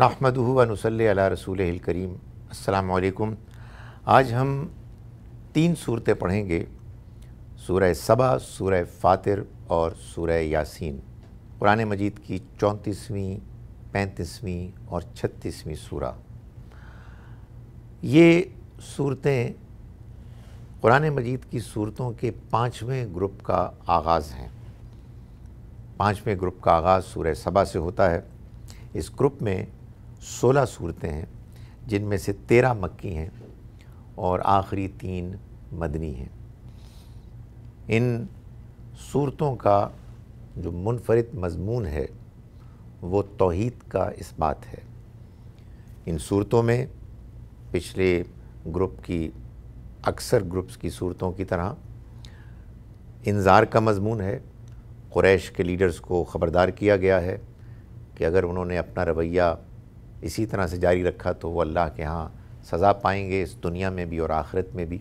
नाहमद सल रसूल करीम अलकुम आज हम तीन सूरतें पढ़ेंगे सूरह सबा सूरह फ़ातिर और सूर यासिन कुरान मजीद की चौंतीसवीं पैंतीसवीं और छत्तीसवीं सूर ये सूरतें कुरान मजीद की सूरतों के पाँचवें ग्रुप का आगाज़ हैं पाँचवें ग्रुप का आगाज़ सूर सबा से होता है इस ग्रुप में सोलह सूरतें हैं जिनमें से तेरह मक्की हैं और आखिरी तीन मदनी हैं इन सूरतों का जो मुनफरद मजमून है वो तोहद का इस्बात है इन सूरतों में पिछले ग्रुप की अक्सर ग्रुप्स की सूरतों की तरह इंजार का मजमून है क्रैश के लीडर्स को ख़बरदार किया गया है कि अगर उन्होंने अपना रवैया इसी तरह से जारी रखा तो वो अल्लाह के यहाँ सज़ा पाएंगे इस दुनिया में भी और आखिरत में भी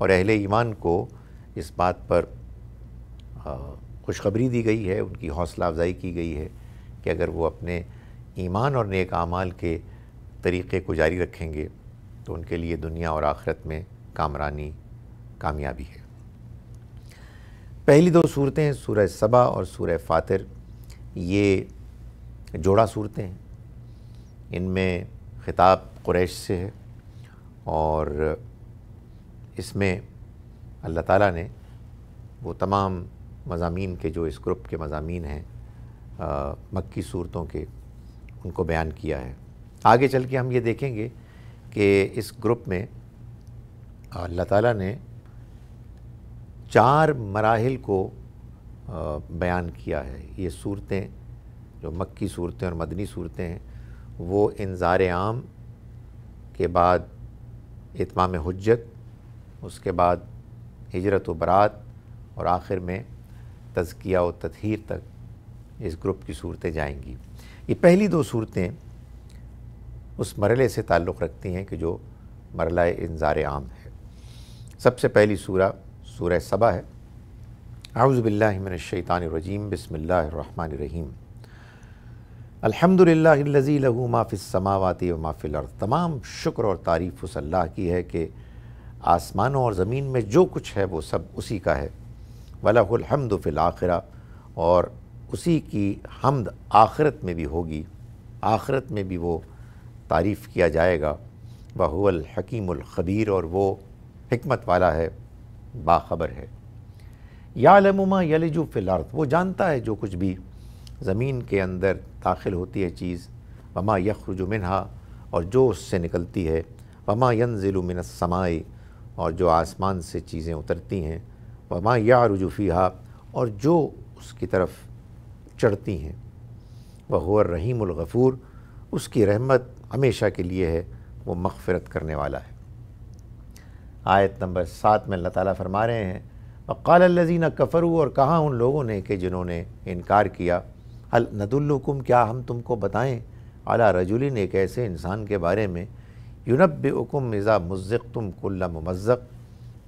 और अहल ईमान को इस बात पर खुशखबरी दी गई है उनकी हौसला अफजाई की गई है कि अगर वो अपने ईमान और नेक आमाल के तरीक़े को जारी रखेंगे तो उनके लिए दुनिया और आखिरत में कामरानी कामयाबी है पहली दो सूरतें सूर सबा और सूर फ़ातिर ये जोड़ा सूरतें हैं इनमें ख़िताब कुरैश से है और इसमें अल्लाह ताला ने वो तमाम मजामी के जो इस ग्रुप के मजामी हैं मक्की सूरतों के उनको बयान किया है आगे चल के हम ये देखेंगे कि इस ग्रुप में अल्लाह ताला ने चार मराहल को बयान किया है ये सूरतें जो मक्की सूरतें और मदनी सूरतें हैं वो इंजार आम के बाद इतमाम हजत उसके बाद हजरत व बरात और आखिर में तज़किया व तथहर तक इस ग्रुप की सूरतें जाएंगी ये पहली दो सूरतें उस मरले से ताल्लुक़ रखती हैं कि जो मरला इंजार आम है सबसे पहली सूरह सूर सबा है बसमिल्लर रहीम अल्हम्दुलिल्लाह लहू माफ़िस समावाती व माफ़िल अर्थ तमाम शुक्र और तारीफ़ उस अल्लाह की है कि आसमानों और ज़मीन में जो कुछ है वो सब उसी का है वलाहमद फ़िल आखिरा और उसी की हमद आखिरत में भी होगी आखिरत में भी वो तारीफ़ किया जाएगा वहुअल और वो हमत वाला है बाखबर है या लमुमा यलजू वो जानता है जो कुछ भी ज़मीन के अंदर दाखिल होती है चीज़ वमा यखरजुमिनहा और जो उससे निकलती है वमा ज़िलुमिन समाए और जो आसमान से चीज़ें उतरती हैं वमा या हा और जो उसकी तरफ चढ़ती हैं वह हुर रहीमगफ़ूर उसकी रहमत हमेशा के लिए है वो मखफ़रत करने वाला है आयत नंबर सात में अल्लाह ताली फरमा रहे हैं वक़ाल लजीना कफ़रू और कहाँ उन लोगों ने कि जिन्होंने इनकार किया हल नदुल्लुकुम क्या हम तुमको बताएं अला रजुलिन एक ऐसे इंसान के बारे में यूनबुकुम मिज़ा मुज़क़ तुम कुल्ला मुमज़क़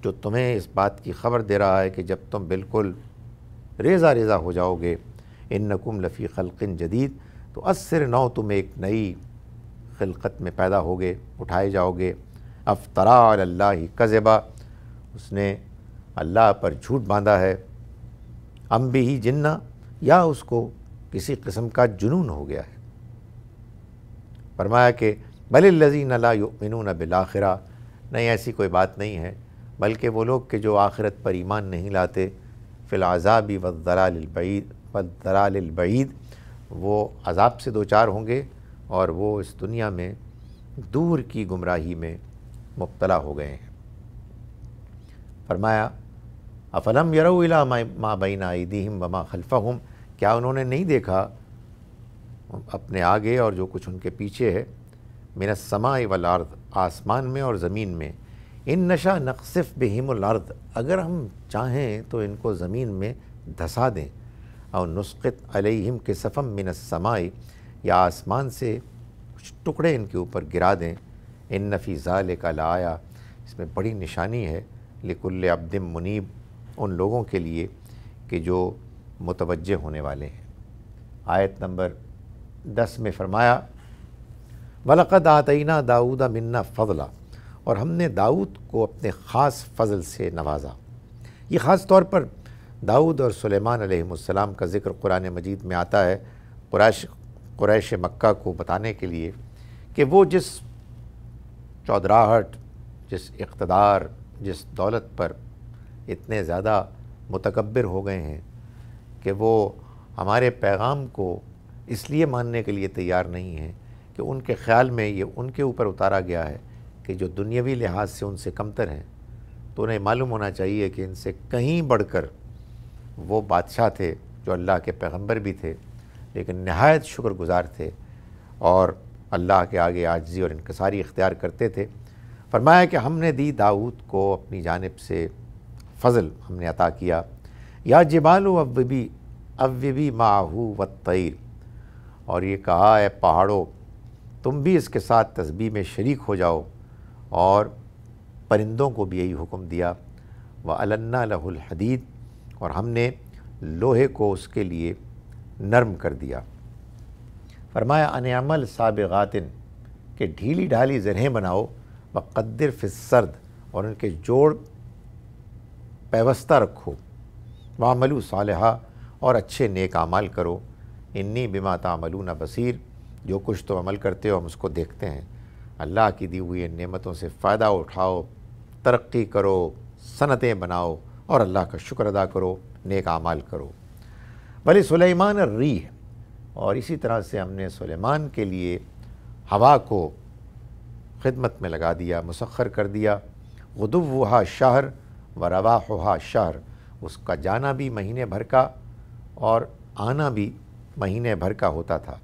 जो तुम्हें इस बात की खबर दे रहा है कि जब तुम बिल्कुल रेज़ा रेज़ा हो जाओगे इन नकुम लफ़ी खलकिन जदीद तो असर नौ तुम एक नई खिलकत में पैदा होगे उठाए जाओगे अफतरा अल्लाह ही कज़बा उसने अल्लाह पर झूठ बांधा है अम्बी ही जिन्ना या उसको किसी किस्म का जुनून हो गया है फरमाया कि भले लजी नला बिल आखिरा नहीं ऐसी कोई बात नहीं है बल्कि वो लोग के जो आखिरत पर ईमान नहीं लाते फ़िलआज़ाबी वदलालबईद वदलालबईद वो अजाब से दो चार होंगे और वो इस दुनिया में दूर की गुमराही में मुबतला हो गए हैं फरमाया अफलम यरऊ इला माँ बीना ईदीम वमा खलफ़हम क्या उन्होंने नहीं देखा अपने आगे और जो कुछ उनके पीछे है मेरा समाए वल आसमान में और ज़मीन में इन नशा नक्सिफ बहिमलर्द अगर हम चाहें तो इनको ज़मीन में धसा दें और नुस्खत अलहिम के सफ़म समाई या आसमान से कुछ टुकड़े इनके ऊपर गिरा दें इन नफ़ी ज़ाल का लाया इसमें बड़ी निशानी है लिकुल्ल अब्दम मुनीब उन लोगों के लिए कि जो मुतवज होने वाले हैं आयत नंबर दस में फरमाया वलक़द आतना दाऊदा मन्ना फ़जला और हमने दाऊद को अपने ख़ास फ़जल से नवाजा ये ख़ास तौर पर दाऊद और सुलेमान का ज़िक्र कुरान मजीद में आता है कुरैश कुरैश मक्का को बताने के लिए कि वो जिस चौधराहट जिस इकतदार जिस दौलत पर इतने ज़्यादा मतकबर हो गए हैं कि वो हमारे पैगाम को इसलिए मानने के लिए तैयार नहीं है कि उनके ख्याल में ये उनके ऊपर उतारा गया है कि जो दुनियावी लिहाज से उनसे कमतर हैं तो उन्हें मालूम होना चाहिए कि इनसे कहीं बढ़कर वो बादशाह थे जो अल्लाह के पैगंबर भी थे लेकिन नहायत शुक्रगुजार थे और अल्लाह के आगे आजजी और इनकसारी इख्तियार करते थे फरमाया कि हमने दी दाऊद को अपनी जानब से फजल हमने अता किया या जिमालु अव्वबी अव्वबी माहू व तैर और ये कहा है पहाड़ों तुम भी इसके साथ तस्बी में शरीक हो जाओ और परिंदों को भी यही हुक्म दिया व अलन्ना लहुल हदीद और हमने लोहे को उसके लिए नरम कर दिया फरमाया अनमल साबगातिन के ढीली ढाली जरहें बनाओ व कद्दर फिसर्द और उनके जोड़ पैवस्ता रखो वामलू सालहा और अच्छे नेक अमल करो इन्नी बिमा तामलू न बसीर जो कुछ तो अमल करते हो हम उसको देखते हैं अल्लाह की दी हुई नेमतों से फ़ायदा उठाओ तरक्की करो सनतें बनाओ और अल्लाह का शुक्र अदा करो नेक अमाल करो भले सुलेमान है और इसी तरह से हमने सुलेमान के लिए हवा को खिदमत में लगा दिया मुसखर कर दिया गदुब शहर व रवा शहर उसका जाना भी महीने भर का और आना भी महीने भर का होता था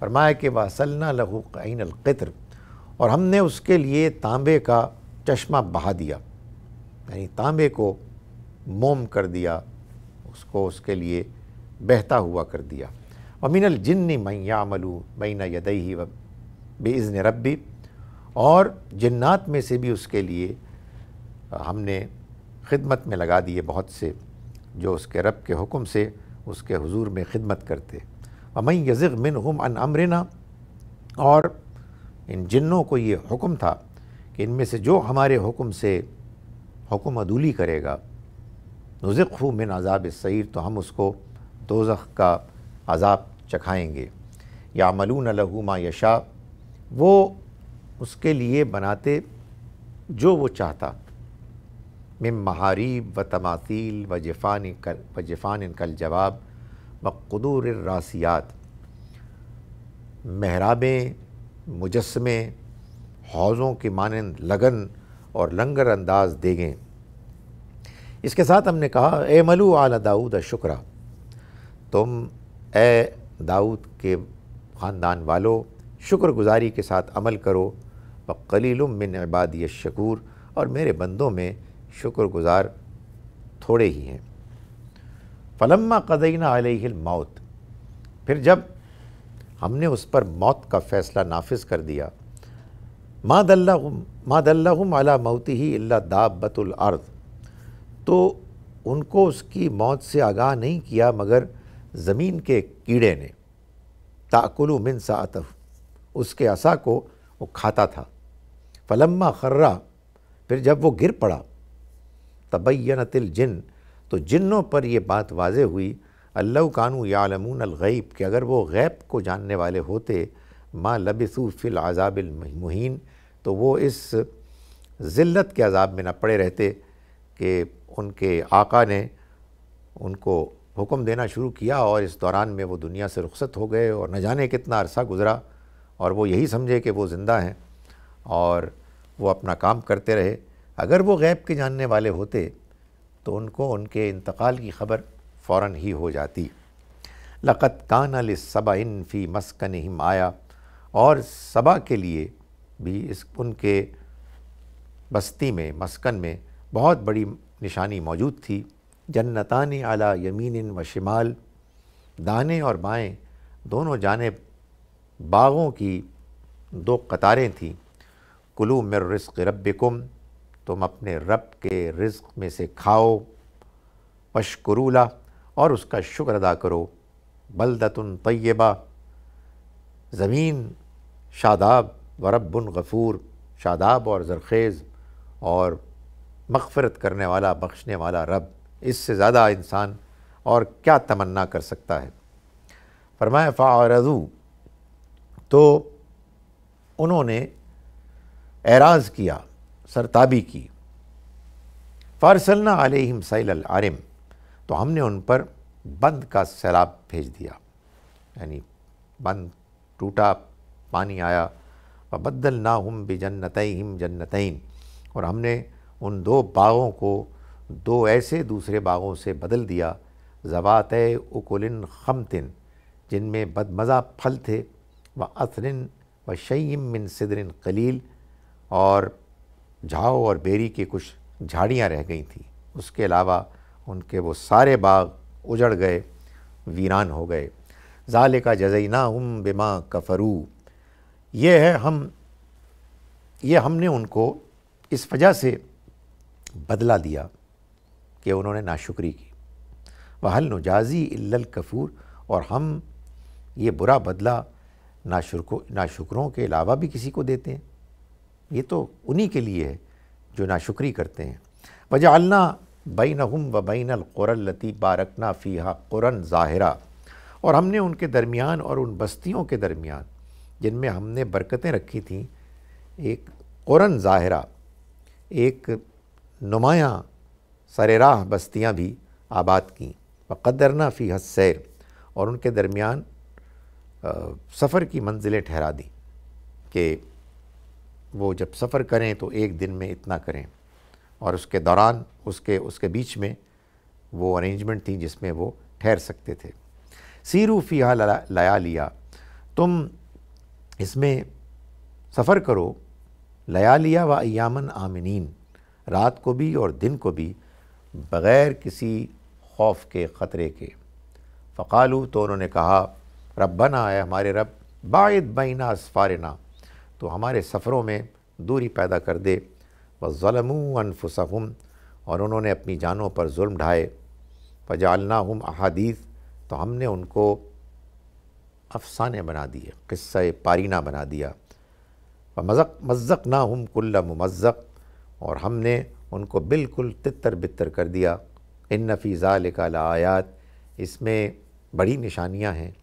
फरमाया कि वसलना लहू क़ैन अलक़्र और हमने उसके लिए तांबे का चश्मा बहा दिया यानी तांबे को मोम कर दिया उसको उसके लिए बहता हुआ कर दिया वमिनल जिन्नी मलू मैना यदई ही बेज़न रबी और जन्नात में से भी उसके लिए हमने खिदमत में लगा दिए बहुत से जो उसके रब के हुक्म से उसके हुजूर में खिदमत करते अमई यज़ मिन हम अन अमरना और इन जिन्नों को ये हुक्म था कि इनमें से जो हमारे हुक्म से हुक्म अदूली करेगा नुज़क हु मिन अजाब सैर तो हम उसको दोजख का अजाब चखाएँगे या मलू लहुमा यशा वो उसके लिए बनाते जो वो चाहता मिम महारीब व तमातील व जफ़ान कल व जफ़ान कल जवाब व कदूर रासियात महराबें मुजस्मे हौज़ों के मानंद लगन और लंगर अंदाज देंगे इसके साथ हमने कहा ए मलू आला दाऊद शुक्र तुम ए दाऊद के ख़ानदान वालों गुज़ारी के साथ अमल करो व कलीलुम मिन इबादी शकूर और मेरे बंदों में शुक्रगुजार थोड़े ही हैं फलम्मा कदीना अलहिल मौत फिर जब हमने उस पर मौत का फ़ैसला नाफिज कर दिया माँ दल्ला माँ दल्ला अला मौती ही अल्ला दाबतुल अर्द तो उनको उसकी मौत से आगाह नहीं किया मगर ज़मीन के कीड़े ने ताकुलु मिन सातफ उसके असा को वो खाता था फलम्मा खर्रा फिर जब वो गिर पड़ा तबैनतिल जिन तो जिन्नों पर यह बात वाज हुई अल्लाह कानू यालमून अलगैब कि अगर वो गैब को जानने वाले होते माँ लबिसू फिल आज़ाबिल मुहीन तो वो इस ज़िल्लत के अजाब में न पड़े रहते कि उनके आका ने उनको हुक्म देना शुरू किया और इस दौरान में वो दुनिया से रुखत हो गए और न जाने कितना अरसा गुज़रा और वो यही समझे कि वो ज़िंदा हैं और वो अपना काम करते रहे अगर वो गैब के जानने वाले होते तो उनको उनके इंतकाल की खबर फ़ौर ही हो जाती लक़त कान अल इन फ़ी मस्कन हिम आया और सबा के लिए भी इस उनके बस्ती में मस्कन में बहुत बड़ी निशानी मौजूद थी जन्नतान आला यमीन व शिमाल दाने और बाएँ दोनों जानेब बागों की दो कतारें थीं कुलू मर रिस्क रब्बिकुम तुम अपने रब के रिज्क में से खाओ पशकुरूला और उसका शुक्र अदा करो बलदतुन तय्यबा ज़मीन शादाब रब्बुन गफ़ूर शादाब और जरखेज़ और मगफ़रत करने वाला बख्शने वाला रब इससे ज़्यादा इंसान और क्या तमन्ना कर सकता है फरमाया फ़ारजू तो उन्होंने एराज़ किया सरताबी की फ़ारसलना आलिम सैल आरम तो हमने उन पर बंद का सैलाब भेज दिया यानी बंद टूटा पानी आया व बदल ना हम भी जन्नतम जन्नतिन और हमने उन दो बागों को दो ऐसे दूसरे बागों से बदल दिया जवात उकुलिन खमतिन जिनमें बदमज़ा फल थे व असरिन व शयम मिन सिदरिन कलील और झाओ और बेरी की कुछ झाड़ियाँ रह गई थी उसके अलावा उनके वो सारे बाग उजड़ गए वीरान हो गए ज़ाल का जजैना उम बिमा कफरू ये है हम ये हमने उनको इस वजह से बदला दिया कि उन्होंने नाशुक्री की वहल नजाजी इल्ल कफूर और हम ये बुरा बदला नाशुर को नाशुक्रों के अलावा भी किसी को देते हैं ये तो उन्हीं के लिए है जो नाशुक्री करते हैं वजालना बैन हम व बैन अलकुरलती बारकना फ़ीहा कुरन ज़ाहरा और हमने उनके दरमियान और उन बस्तियों के दरमियान जिनमें हमने बरकतें रखी थी एक कुरन ज़ाहरा एक नुमायाँ सरेराह बस्तियाँ भी आबाद की वक़दरना फ़ी सैर और उनके दरमियान सफ़र की मंजिलें ठहरा दी कि वो जब सफ़र करें तो एक दिन में इतना करें और उसके दौरान उसके उसके बीच में वो अरेंजमेंट थी जिसमें वो ठहर सकते थे सीरू फ़िया लया लिया तुम इसमें सफ़र करो लया लिया व अयामन आमिनीन रात को भी और दिन को भी बग़ैर किसी खौफ के ख़तरे के फ़कालू तो उन्होंने कहा बना है हमारे रब बायद बैना असफारना तो हमारे सफ़रों में दूरी पैदा कर दे व ज़लमू और उन्होंने अपनी जानों पर जुल्म ढाए जालना हम अहादीस तो हमने उनको अफसाने बना दिए किस्से पारीना बना दिया व मज़क मज़क ना हम कुल्ल ममज़क और हमने उनको बिल्कुल तितर बितर कर दिया इन नफीज़ा आयात इसमें बड़ी निशानियां हैं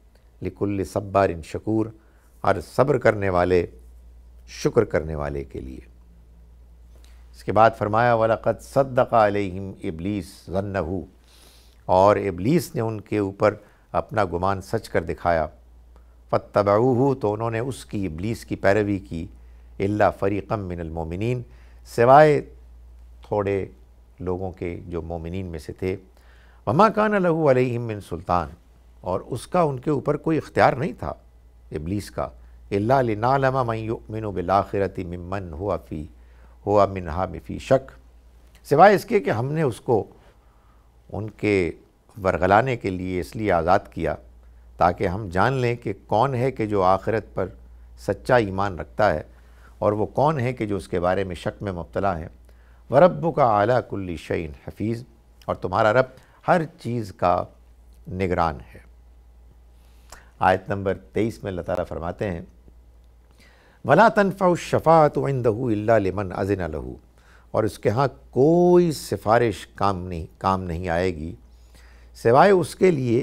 लिकुल सब्बार इन शकूर हर सब्र करने वाले शुक्र करने वाले के लिए इसके बाद फरमाया वलक़त सद्दका अलैहिम इबलीस जन्नहू और इबलीस ने उनके ऊपर अपना गुमान सच कर दिखाया फ़तबू तो उन्होंने उसकी इबलीस की पैरवी की इल्ला फ़रीक़म मिनलमोमिन सिवाय थोड़े लोगों के जो मोमिन में से थे वमा कान लहू अलहिम मिन सुल्तान और उसका उनके ऊपर कोई इख्तियार नहीं था इबलीस का इलाम बिल बिलाखरती ममन हुआ फ़ी हुआ मिनहा मिफ़ी शक सिवाय इसके कि हमने उसको उनके वरगलाने के लिए इसलिए आज़ाद किया ताकि हम जान लें कि कौन है कि जो आखिरत पर सच्चा ईमान रखता है और वो कौन है कि जो उसके बारे में शक में मुबतला है वरब्बू का आला कुल्ली शैन हफीज़ और तुम्हारा रब हर चीज़ का निगरान है आयत नंबर तेईस में अल्लाह ताला फरमाते हैं वला तनफ़ा शफ़ात वंदहू लमन अजिन लहू और उसके यहाँ कोई सिफारिश काम नहीं काम नहीं आएगी सिवाय उसके लिए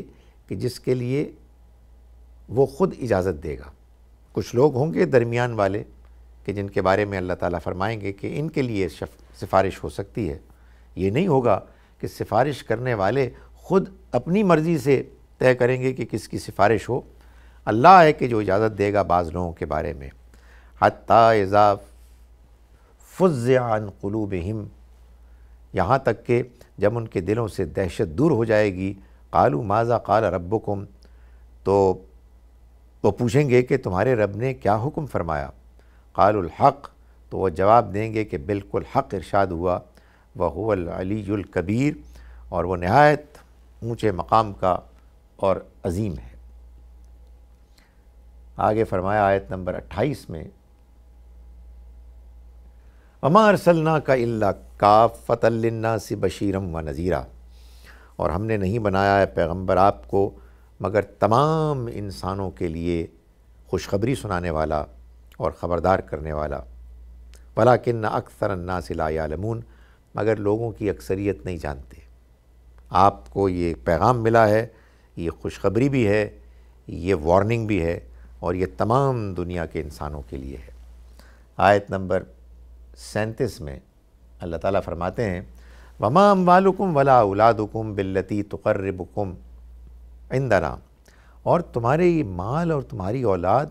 कि जिसके लिए वो ख़ुद इजाज़त देगा कुछ लोग होंगे दरमियान वाले कि जिनके बारे में अल्लाह ताला फरमाएंगे कि इनके लिए सिफारिश हो सकती है ये नहीं होगा कि सिफारिश करने वाले ख़ुद अपनी मर्ज़ी से तय करेंगे कि किसकी सिफारिश हो अल्लाह है कि जो इजाज़त देगा बाज़ लोगों के बारे में हती फ़ुज़ान क़लूब हिम यहाँ तक के जब उनके दिलों से दहशत दूर हो जाएगी कालू माजा काल रब्बुकुम तो वो पूछेंगे कि तुम्हारे रब ने क्या हुक्म फरमाया हक तो वह जवाब देंगे कि बिल्कुल हक़ इरशाद हुआ वह कबीर और वह नहायत ऊँचे मकाम का और अजीम है आगे फरमाया आयत नंबर अट्ठाईस में अमार अरसलना का अल्ला का फ़तल्ना से बशीरम व नज़ीरा और हमने नहीं बनाया है पैगम्बर आपको मगर तमाम इंसानों के लिए खुशखबरी सुनाने वाला और ख़बरदार करने वाला भला किन्न अक्सर ना सिलामून मगर लोगों की अक्सरियत नहीं जानते आपको ये पैगाम मिला है ये खुशखबरी भी है ये वार्निंग भी है और ये तमाम दुनिया के इंसानों के लिए है आयत नंबर सैंतीस में अल्लाह ताला फरमाते हैं वमा अम्बालकुम वला औलादुकुम बिल्लती तकर्रबकुम इंदना और तुम्हारे ये माल और तुम्हारी औलाद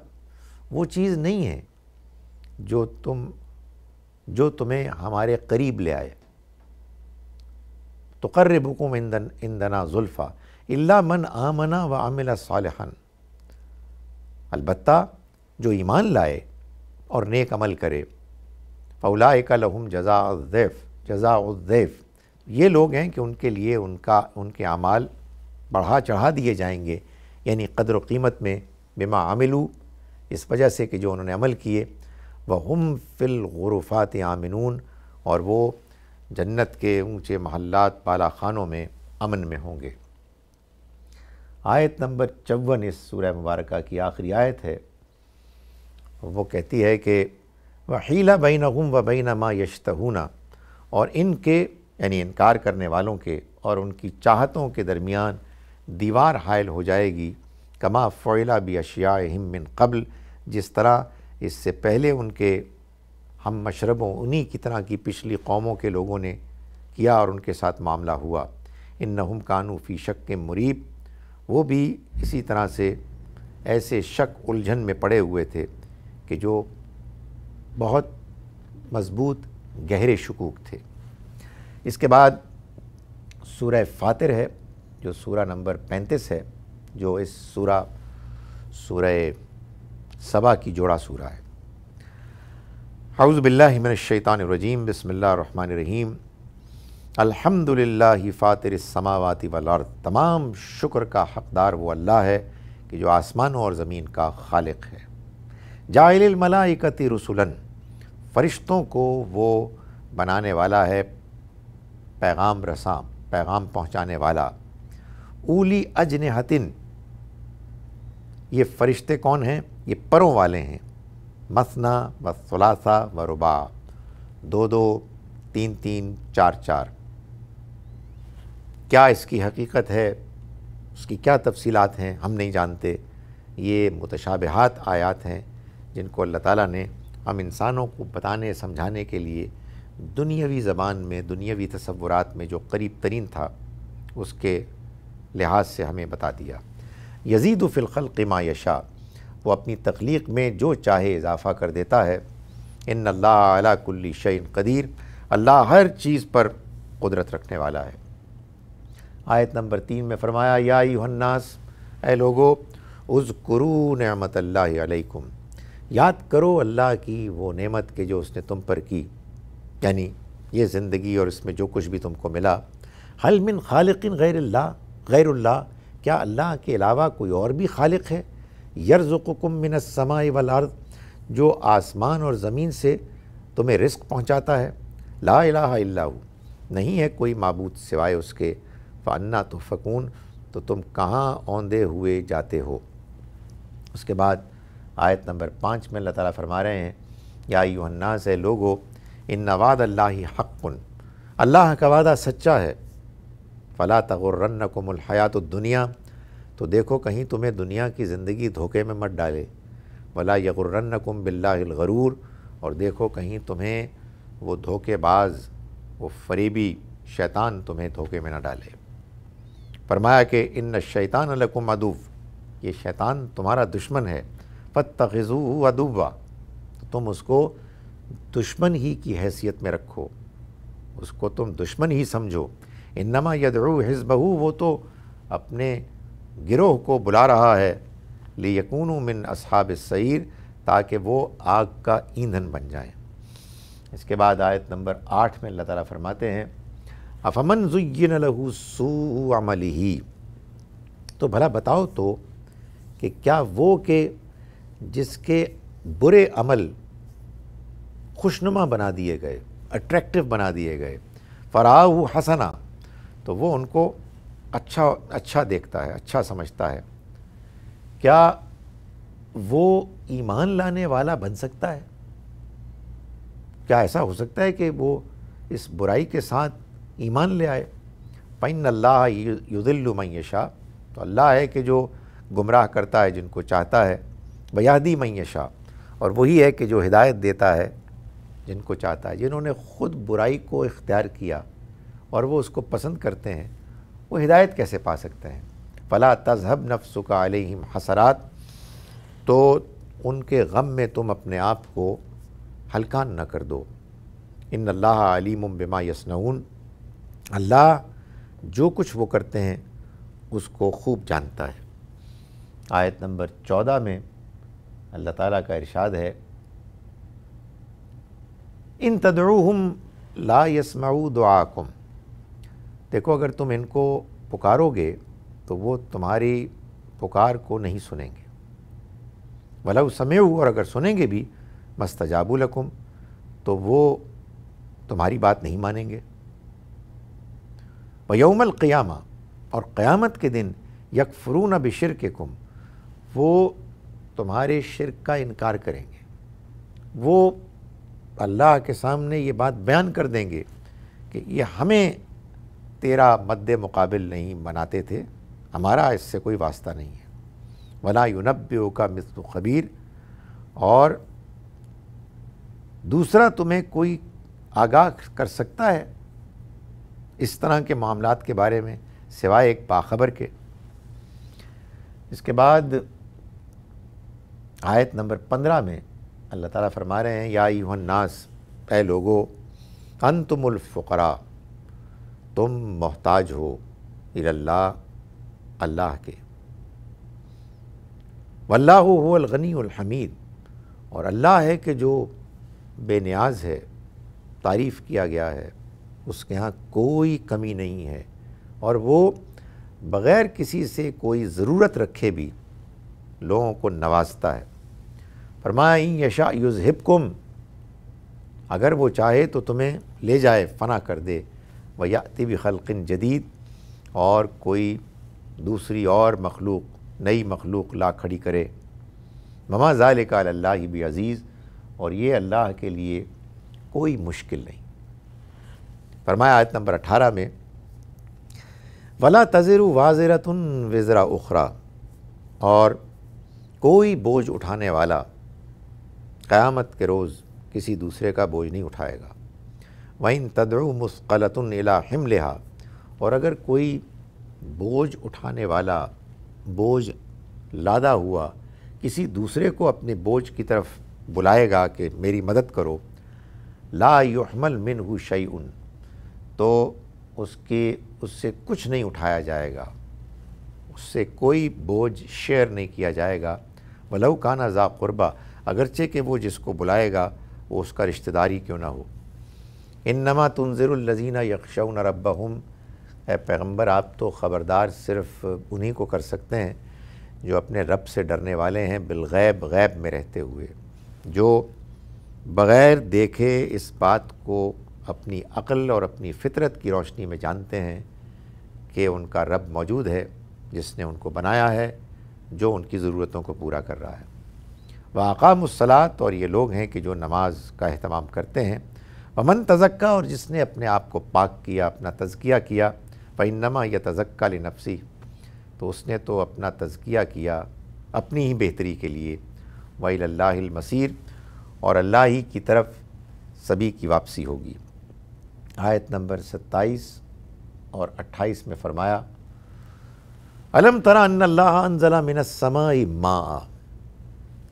वो चीज़ नहीं है जो तुम जो तुम्हें हमारे करीब ले आए तुकर्रबुकुम इंदन इंदना जुल्फ़ा इल्ला मन आमना व आमिला सालहन अलबत्ता जो ईमान लाए और नेक अमल करे फौलाए का लहम जजा उदैफ ये लोग हैं कि उनके लिए उनका उनके अमाल बढ़ा चढ़ा दिए जाएंगे यानी कदर कीमत में बिमा आमिलू इस वजह से कि जो उन्होंने अमल किए वह हम फिल गुरुफात आमिनून और वो जन्नत के ऊंचे महल्लात बाला खानों में अमन में होंगे आयत नंबर चौवन इस सूर्य मुबारक की आखिरी आयत है वो कहती है कि वहीला बैन गुम व बैन माँ यशतहूना और इनके यानी इनकार करने वालों के और उनकी चाहतों के दरमियान दीवार हायल हो जाएगी कमा फ़ोला भी अशिया हिमिन कबल जिस तरह इससे पहले उनके हम मशरबों उन्हीं की तरह की पिछली कौमों के लोगों ने किया और उनके साथ मामला हुआ इन नहुम कानू फ़ी शक के मुरीब वो भी इसी तरह से ऐसे शक उलझन में पड़े हुए थे कि जो बहुत मजबूत गहरे शकूक थे इसके बाद सूर फातिर है जो सूरा नंबर 35 है जो इस सूरा सूरह सबा की जोड़ा सूरा है हाउज़बिल्लाशैतानरजीम बसमीम अलहमदिल्ला फ़ातिर समावाती वल तमाम शुक्र का हकदार वो अल्लाह है कि जो आसमानों और ज़मीन का खालिक है जाहिल मलाइकती रसुलन फ़रिश्तों को वो बनाने वाला है पैगाम रसाम पैगाम पहुंचाने वाला ऊली हतिन ये फ़रिश्ते कौन हैं ये परों वाले हैं मसना व सलासा व रुबा दो दो तीन तीन चार चार क्या इसकी हकीकत है उसकी क्या तफसीलात हैं हम नहीं जानते ये मुतशाबहात आयात हैं जिनको अल्लाह ताला ने हम इंसानों को बताने समझाने के लिए दुनियावी ज़बान में दुनियावी तस्वुरात में जो करीब तरीन था उसके लिहाज से हमें बता दिया यजीद फ़िलखल क़मा यशा वो अपनी तख्लीक में जो चाहे इजाफ़ा कर देता है इन अल्लाह कुल्ली शैन कदीर अल्लाह हर चीज़ पर कुदरत रखने वाला है आयत नंबर तीन में फरमाया या ए लोगो उज़ करु नमत याद करो अल्लाह की वो नेमत के जो उसने तुम पर की यानी ये ज़िंदगी और इसमें जो कुछ भी तुमको मिला हल मिन खालिकिन गैर गैरुल्ला क्या अल्लाह के अलावा कोई और भी खालिक है यरजुकुम मिन समाए वलार्द जो आसमान और ज़मीन से तुम्हें रिस्क पहुँचाता है ला इलाहा नहीं है कोई मबूत सिवाय उसके फन्ना तो फ़कून तो तुम कहाँ औंधे हुए जाते हो उसके बाद आयत नंबर पाँच में अल्लाह ताला फरमा रहे हैं या अन्ना से लोगो इन नवाद अल्लाह हक़ुन अल्लाह का वादा सच्चा है फ़ला तगुर्रन कुमलहयात दुनिया तो देखो कहीं तुम्हें दुनिया की ज़िंदगी धोखे में मत डाले वला यगुर्रन कुम बिल्लागरूर और देखो कहीं तुम्हें वो धोखेबाज वो फरीबी शैतान तुम्हें धोखे में ना डाले फरमाया कि इन शैतान लकुम अदूफ़ ये शैतान तुम्हारा दुश्मन है फत तगज़ू अदुबा तो तुम उसको दुश्मन ही की हैसियत में रखो उसको तुम दुश्मन ही समझो इन्नमा यदरू हिजबहू वो तो अपने गिरोह को बुला रहा है ले यकून मिन असहाब सैर ताकि वो आग का ईंधन बन जाए इसके बाद आयत नंबर आठ में अल्लाह ताला फरमाते हैं अफमन जुयन लहू सू अमली ही तो भला बताओ तो कि क्या वो के जिसके बुरे अमल खुशनुमा बना दिए गए अट्रैक्टिव बना दिए गए फ़राह हसना तो वो उनको अच्छा अच्छा देखता है अच्छा समझता है क्या वो ईमान लाने वाला बन सकता है क्या ऐसा हो सकता है कि वो इस बुराई के साथ ईमान ले आए फ़ैन अल्लाह युदिल्लु तो अल्लाह है कि जो गुमराह करता है जिनको चाहता है बयादी मैशा और वही है कि जो हिदायत देता है जिनको चाहता है जिन्होंने ख़ुद बुराई को इख्तियार किया और वो उसको पसंद करते हैं वो हिदायत कैसे पा सकते हैं फ़ला तजहब नफसुका का अलहम हसरात तो उनके गम में तुम अपने आप को हल्का न कर दो इन अल्लाह अलीम बिमा यसनून अल्लाह जो कुछ वो करते हैं उसको खूब जानता है आयत नंबर चौदह में अल्लाह ताला का इरशाद है इन तदरूहम ला यसमाऊ दुआकुम देखो अगर तुम इनको पुकारोगे तो वो तुम्हारी पुकार को नहीं सुनेंगे भला समय और अगर सुनेंगे भी मस्तजाबुलकुम तो वो तुम्हारी बात नहीं मानेंगे वयोमल क़ियामा और क़यामत के दिन यकफरून बिशर के कुम वो तुम्हारे शिरक का इनकार करेंगे वो अल्लाह के सामने ये बात बयान कर देंगे कि ये हमें तेरा मद्द मुकाबिल नहीं बनाते थे हमारा इससे कोई वास्ता नहीं है वला यूनब्यो का मिसु खबीर और दूसरा तुम्हें कोई आगाह कर सकता है इस तरह के मामलात के बारे में सिवाय एक बाखबर के इसके बाद आयत नंबर पंद्रह में अल्लाह ताला फरमा रहे हैं या नास ए लोगो अन तुम मोहताज हो इल्ला अल्लाह के वल्ला होगनीहमीद और अल्लाह है कि जो बेनियाज है तारीफ़ किया गया है उसके यहाँ कोई कमी नहीं है और वो बग़ैर किसी से कोई ज़रूरत रखे भी लोगों को नवाजता है फरमाया यशा युज कुम अगर वो चाहे तो तुम्हें ले जाए फना कर दे या तिबी खलकिन जदीद और कोई दूसरी और मखलूक नई मखलूक ला खड़ी करे ममा ज़ाल का अल्लाह भी अज़ीज़ और ये अल्लाह के लिए कोई मुश्किल नहीं फरमाया आयत नंबर अठारह में वला तजर वाजरतन वज़रा उखरा और कोई बोझ उठाने वाला क़्यामत के रोज़ किसी दूसरे का बोझ नहीं उठाएगा वहीं तदरु मुस्कलतन हिम लिहा और अगर कोई बोझ उठाने वाला बोझ लादा हुआ किसी दूसरे को अपने बोझ की तरफ बुलाएगा कि मेरी मदद करो ला युहमल मिन हु शई उन तो उसके उससे कुछ नहीं उठाया जाएगा उससे कोई बोझ शेयर नहीं किया जाएगा वलऊ काना ज़ा अगरचे कि वो जिसको बुलाएगा वो उसका रिश्तेदारी क्यों ना हो इन नमा तुनज़रलजीना यकशन रब हम पैगम्बर आप तो ख़बरदार सिर्फ़ उन्हीं को कर सकते हैं जो अपने रब से डरने वाले हैं बिलगैब गैब में रहते हुए जो बग़ैर देखे इस बात को अपनी अक़ल और अपनी फ़ितरत की रोशनी में जानते हैं कि उनका रब मौजूद है जिसने उनको बनाया है जो उनकी ज़रूरतों को पूरा कर रहा है वाकामसलात और ये लोग हैं कि जो नमाज का अहतमाम करते हैं वमन तजक्का और जिसने अपने आप को पाक किया अपना तजकिया किया पैनमा या तजक्का नफसी तो उसने तो अपना तजकिया किया अपनी ही बेहतरी के लिए वाहिल्लामसीर और अल्लाह ही की तरफ सभी की वापसी होगी आयत नंबर सत्ताईस और अट्ठाईस में फ़रमाया अलम तरा अनजला मिनसमा माँ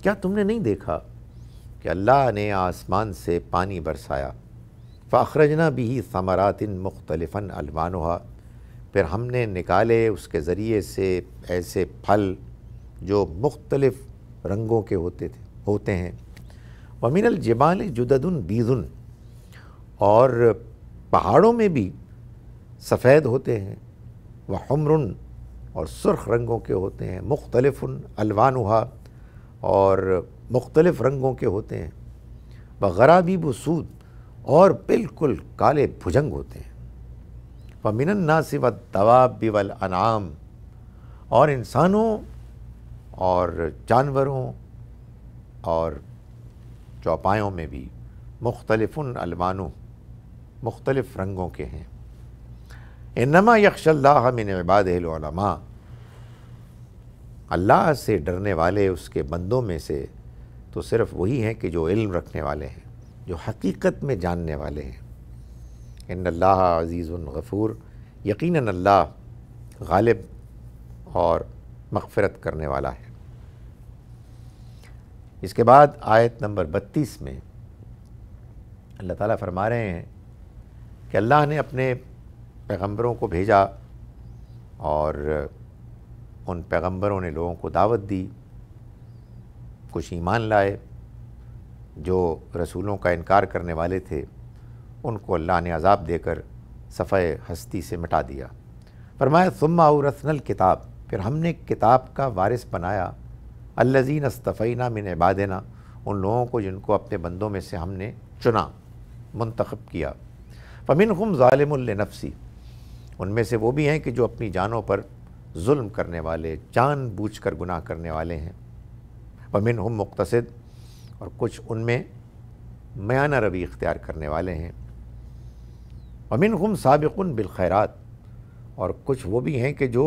क्या तुमने नहीं देखा कि अल्लाह ने आसमान से पानी बरसाया फ़ाखरजना भी समरातिन अलवान हुआ फिर हमने निकाले उसके ज़रिए से ऐसे फल जो मुख्तलफ़ रंगों के होते थे होते हैं वमिनल जबाल जुदुन बीजुन और पहाड़ों में भी सफ़ेद होते हैं वह और सुर्ख रंगों के होते हैं अलवान हुआ और मुख्तलिफ़ रंगों के होते हैं बगराबी बसूद और बिल्कुल काले भुजंग होते हैं फ़मिन व दवाब वल अनाम और इंसानों और जानवरों और चौपायों में भी मुख्तलफ़न अलमानों मुख्तलिफ़ रंगों के हैं इनमा यक्षल्ला मिन इबाद अल्लाह से डरने वाले उसके बंदों में से तो सिर्फ़ वही हैं कि जो इल्म रखने वाले हैं जो हकीकत में जानने वाले हैं इन अल्लाह गफ़ूर यकीन अल्लाह गालिब और मगफ़रत करने वाला है इसके बाद आयत नंबर बत्तीस में अल्लाह ताला फरमा रहे हैं कि अल्लाह ने अपने पैगंबरों को भेजा और उन पैगंबरों ने लोगों को दावत दी कुछ ईमान लाए जो रसूलों का इनकार करने वाले थे उनको अल्लाह ने अजाब देकर सफ़े हस्ती से मिटा दिया फरमाया सुम्मा रसनल किताब फिर हमने किताब का वारिस बनाया अल्लजीन अस्तफ़ीना मिन इबादना उन लोगों को जिनको अपने बंदों में से हमने चुना मंतखब किया फ़मिन हम नफसी उनमें से वो भी हैं कि जो अपनी जानों पर जुल्म करने वाले बूझ कर गुनाह करने वाले हैं अमिन हम मुख्तसद और कुछ उनमें मयाना रवि इख्तियार करने वाले हैं अमिन हम सबकुन बिलखैरत और कुछ वो भी हैं कि जो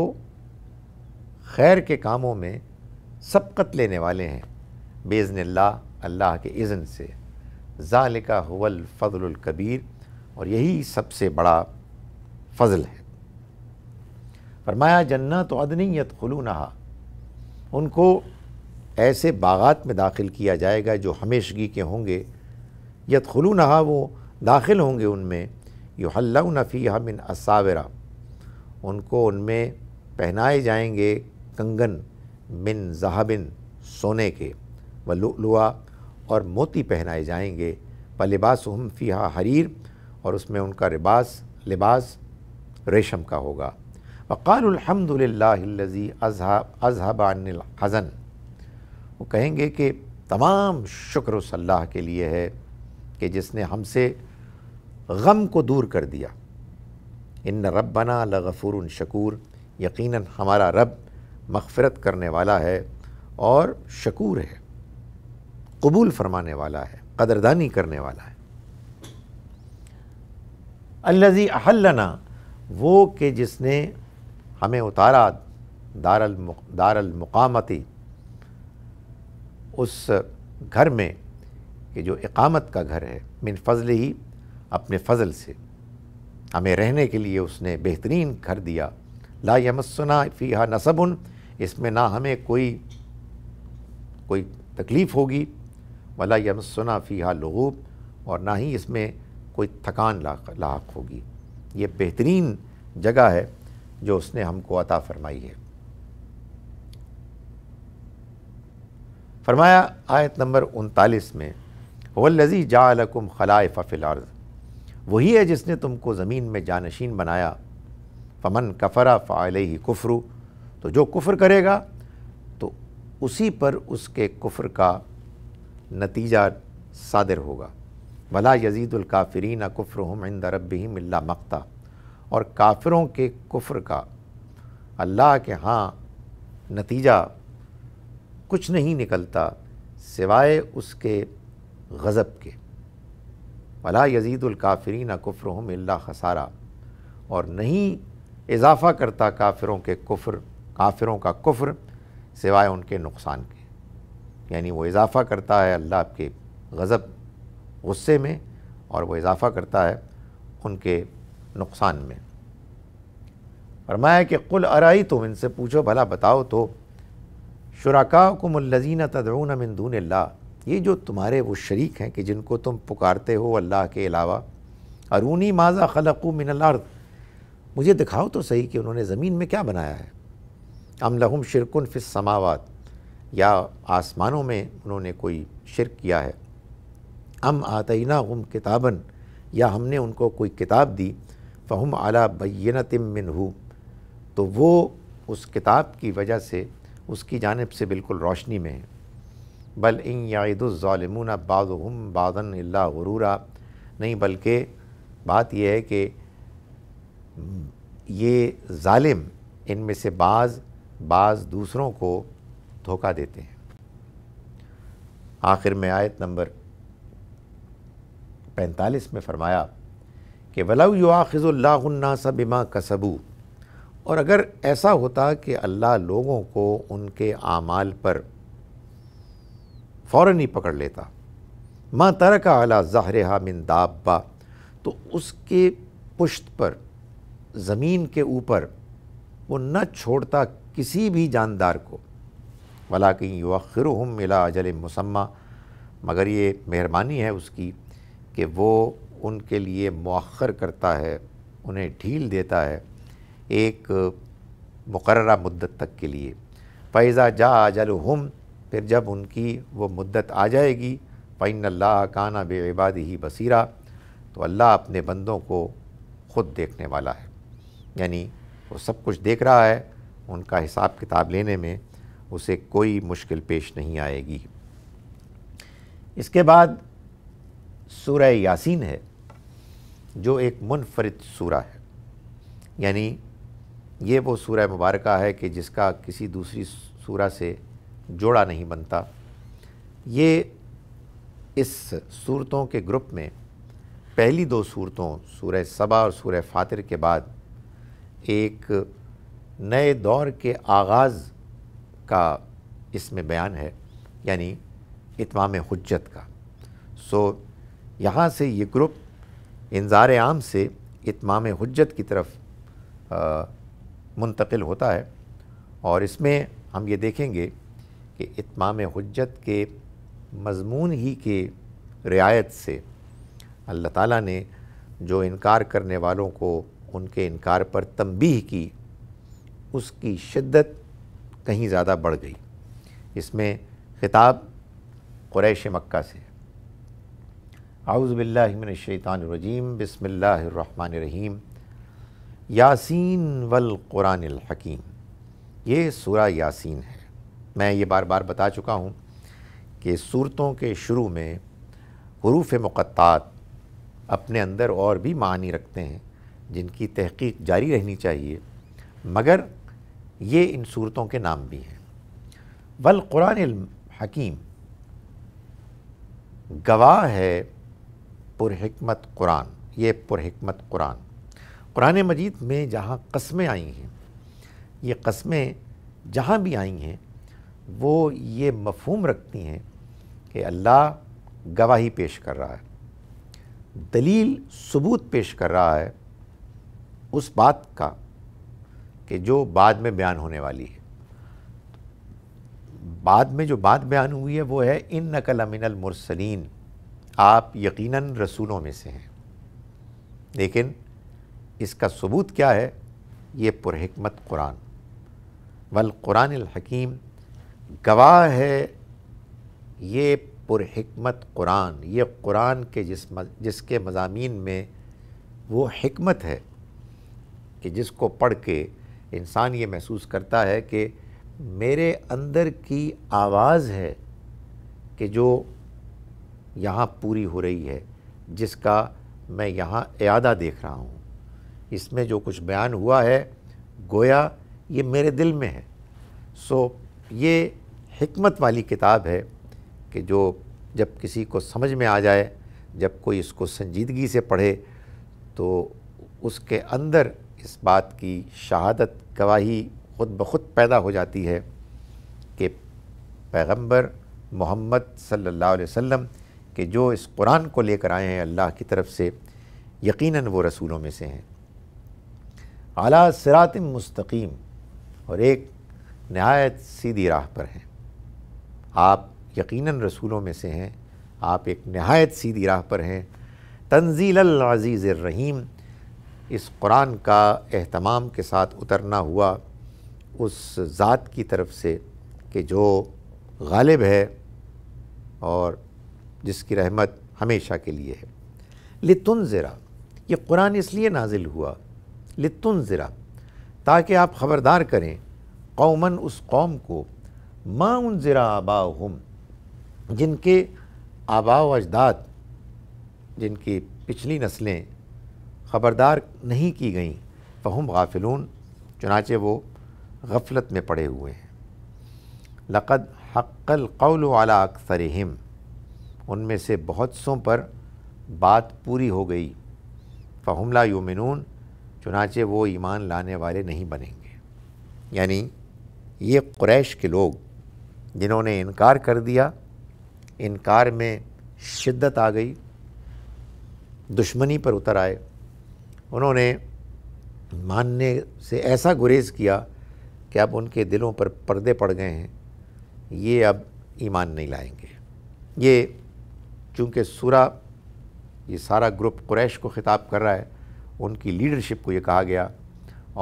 खैर के कामों में सबकत लेने वाले हैं बेज़न अल्लाह अल्लाह के इज़न से ज़ालिका हुवल कबीर और यही सबसे बड़ा फ़ज़ल है फरमाया जन्नत अदनी यदखलू नहा उनको ऐसे बागात में दाखिल किया जाएगा जो हमेशगी के होंगे यदखलू नहा वो दाखिल होंगे उनमें युहल्ला नफ़ीहा मिन असावरा उनको उनमें पहनाए जाएंगे कंगन मिन जहाबिन सोने के व लुआ और मोती पहनाए जाएंगे व लिबास हम फ़ीहा हरीर और उसमें उनका लिबास लिबास रेशम का होगा अजहबा हज़न वो कहेंगे कि तमाम शक्र सल्लाह के लिए है कि जिसने हमसे गम को दूर कर दिया इन रबना लगफ़ुर शकूर यकीन हमारा रब मगफ़रत करने वाला है और शकूर है कबूल फरमाने वाला है कदरदानी करने वाला है अल्लाजी अहलना वो कि जिसने हमें उतारा दारल दारल मुकामती उस घर में कि जो इकामत का घर है मिन फजल ही अपने फजल से हमें रहने के लिए उसने बेहतरीन घर दिया ला यमसना फ़ीहा नसबन इसमें ना हमें कोई कोई तकलीफ़ होगी वला यमसना फ़ीहा लहूब और ना ही इसमें कोई थकान लाक होगी ये बेहतरीन जगह है जो उसने हमको अता फरमाई है फरमाया आयत नंबर उनतालीस में वल्लजी जाम खलाए फिल वही है जिसने तुमको ज़मीन में जानशीन बनाया फमन कफरा फ़ाल ही कुफरू तो जो कुफ्र करेगा तो उसी पर उसके कुफ्र का नतीजा सादिर होगा भला यजीदुल्काफ़रीन कुफ्र हम इंद रब मिल्ला मकता और काफिरों के कुफ्र का अल्लाह के हाँ नतीजा कुछ नहीं निकलता सिवाय उसके गज़ब के भला यजीदुल्काफ़रीन कुफ़्र हम खसारा और नहीं इजाफ़ा करता काफिरों के कुफ्र काफिरों का कुफ्र सिवाय उनके नुकसान के यानी वो इजाफ़ा करता है अल्लाह के गज़ब गुस्से में और वो इजाफ़ा करता है उनके नुकसान में फरमाया कि कुल अराई तुम इनसे पूछो भला बताओ तो शुराकाकुमल्लजीन तदरून मंदून ये जो तुम्हारे वो शरीक हैं कि जिनको तुम पुकारते हो अल्लाह के अलावा अरूनी माजा खलकू मिनलार्द मुझे दिखाओ तो सही कि उन्होंने ज़मीन में क्या बनाया है अम लहम शिरकुन फिस समावत या आसमानों में उन्होंने कोई शिरक किया है अम आतना गुम किताबन या हमने उनको कोई किताब दी फ़हम आला बैनतिम तमिन तो वो उस किताब की वजह से उसकी जानब से बिल्कुल रोशनी में है बल इन यादुलमून बादम बादन गुरूरा नहीं बल्कि बात यह है कि ये ालिम इनमें से बाज़ बाज़ दूसरों को धोखा देते हैं आखिर में आयत नंबर पैंतालीस में फरमाया कि वलाउ सब बिमा कसबू और अगर ऐसा होता कि अल्लाह लोगों को उनके आमाल पर फ़ौर ही पकड़ लेता माँ तरक अला ज़ाहर हामिन दाबा तो उसके पुश्त पर ज़मीन के ऊपर वो न छोड़ता किसी भी जानदार को वला कहीं युखिर मिला अजल मुसम्मा मगर ये मेहरबानी है उसकी कि वो उनके लिए मौखर करता है उन्हें ढील देता है एक मुकर मुद्दत तक के लिए फ़ैज़ा जा आजल हम फिर जब उनकी वो मुद्दत आ जाएगी फ़ैन अल्लाह काना बेबाद ही बसीरा तो अल्लाह अपने बंदों को ख़ुद देखने वाला है यानी वो सब कुछ देख रहा है उनका हिसाब किताब लेने में उसे कोई मुश्किल पेश नहीं आएगी इसके बाद सूर्य यासीन है जो एक मुनफरद सूरा है यानी ये वो सूर मुबारक है कि जिसका किसी दूसरी सूरा से जोड़ा नहीं बनता ये इस सूरतों के ग्रुप में पहली दो सूरतों सूर सबा और सूर फ़ातिर के बाद एक नए दौर के आगाज़ का इसमें बयान है यानी इतमाम हजत का सो यहाँ से ये ग्रुप इंजार आम से इतमाम हजत की तरफ मुंतकिल होता है और इसमें हम ये देखेंगे कि इतमाम हजत के मजमून ही के रियायत से अल्लाह ताला ने जो इनकार करने वालों को उनके इनकार पर तंबीह की उसकी शिद्दत कहीं ज़्यादा बढ़ गई इसमें खिताब क्रैश मक्का से आउज़बिल्लिमिनशैतानरजीम बसमीम यासीन वल कुरानिल हकीम ये सूरा यासीन है मैं ये बार बार बता चुका हूँ कि सूरतों के शुरू में हरूफ मक़ात अपने अंदर और भी मानी रखते हैं जिनकी तहकीक जारी रहनी चाहिए मगर ये इन सूरतों के नाम भी हैं वल हकीम गवाह है पुरहमत कुरान ये पुरहमत कुरान कुरान मजीद में जहाँ कस्में आई हैं ये कस्में जहाँ भी आई हैं वो ये मफहूम रखती हैं कि अल्लाह गवाही पेश कर रहा है दलील सबूत पेश कर रहा है उस बात का कि जो बाद में बयान होने वाली है बाद में जो बात बयान हुई है वो है इन नकल अमिनल आप यकीनन रसूलों में से हैं लेकिन इसका सबूत क्या है ये पुरहमत कुरान वल कुरान हकीम गवाह है ये पुरहमत कुरान ये कुरान के जिस जिसके मजामी में वो हमत है कि जिसको पढ़ के इंसान ये महसूस करता है कि मेरे अंदर की आवाज़ है कि जो यहाँ पूरी हो रही है जिसका मैं यहाँ अदा देख रहा हूँ इसमें जो कुछ बयान हुआ है गोया ये मेरे दिल में है सो ये हमत वाली किताब है कि जो जब किसी को समझ में आ जाए जब कोई इसको संजीदगी से पढ़े तो उसके अंदर इस बात की शहादत गवाही खुद ब खुद पैदा हो जाती है कि पैगंबर मोहम्मद सल्लल्लाहु अलैहि वसल्लम कि जो इस कुरान को लेकर आए हैं अल्लाह की तरफ से यकीनन वो रसूलों में से हैं आला सिरात मुस्तकीम और एक नहायत सीधी राह पर हैं आप यकीनन रसूलों में से हैं आप एक नहायत सीधी राह पर हैं तंजील अज़ीज़ रहीम इस कुरान का अहतमाम के साथ उतरना हुआ उस ज़ात की तरफ से कि जो गालिब है और जिसकी रहमत हमेशा के लिए है लितुन ज़रा ये कुरान इसलिए नाजिल हुआ लितुन ज़रा ताकि आप ख़बरदार करें कौमन उस कौम को माँ उन ज़रा आबा हम जिनके आबा अजदाद जिनकी पिछली नस्लें ख़बरदार नहीं की गईं फ़हम गाफिलून चुनाचे वो गफलत में पड़े हुए हैं लक़द हक़ल कौल अला अक्सर हिम उनमें से बहुत सों पर बात पूरी हो गई फ़हमला युमिनून चुनाचे वो ईमान लाने वाले नहीं बनेंगे यानी ये क्रैश के लोग जिन्होंने इनकार कर दिया इनकार में शिद्दत आ गई दुश्मनी पर उतर आए उन्होंने मानने से ऐसा गुरेज़ किया कि अब उनके दिलों पर पर्दे पड़ गए हैं ये अब ईमान नहीं लाएंगे ये चूँकि सूरा ये सारा ग्रुप क्रैश को ख़िताब कर रहा है उनकी लीडरशिप को ये कहा गया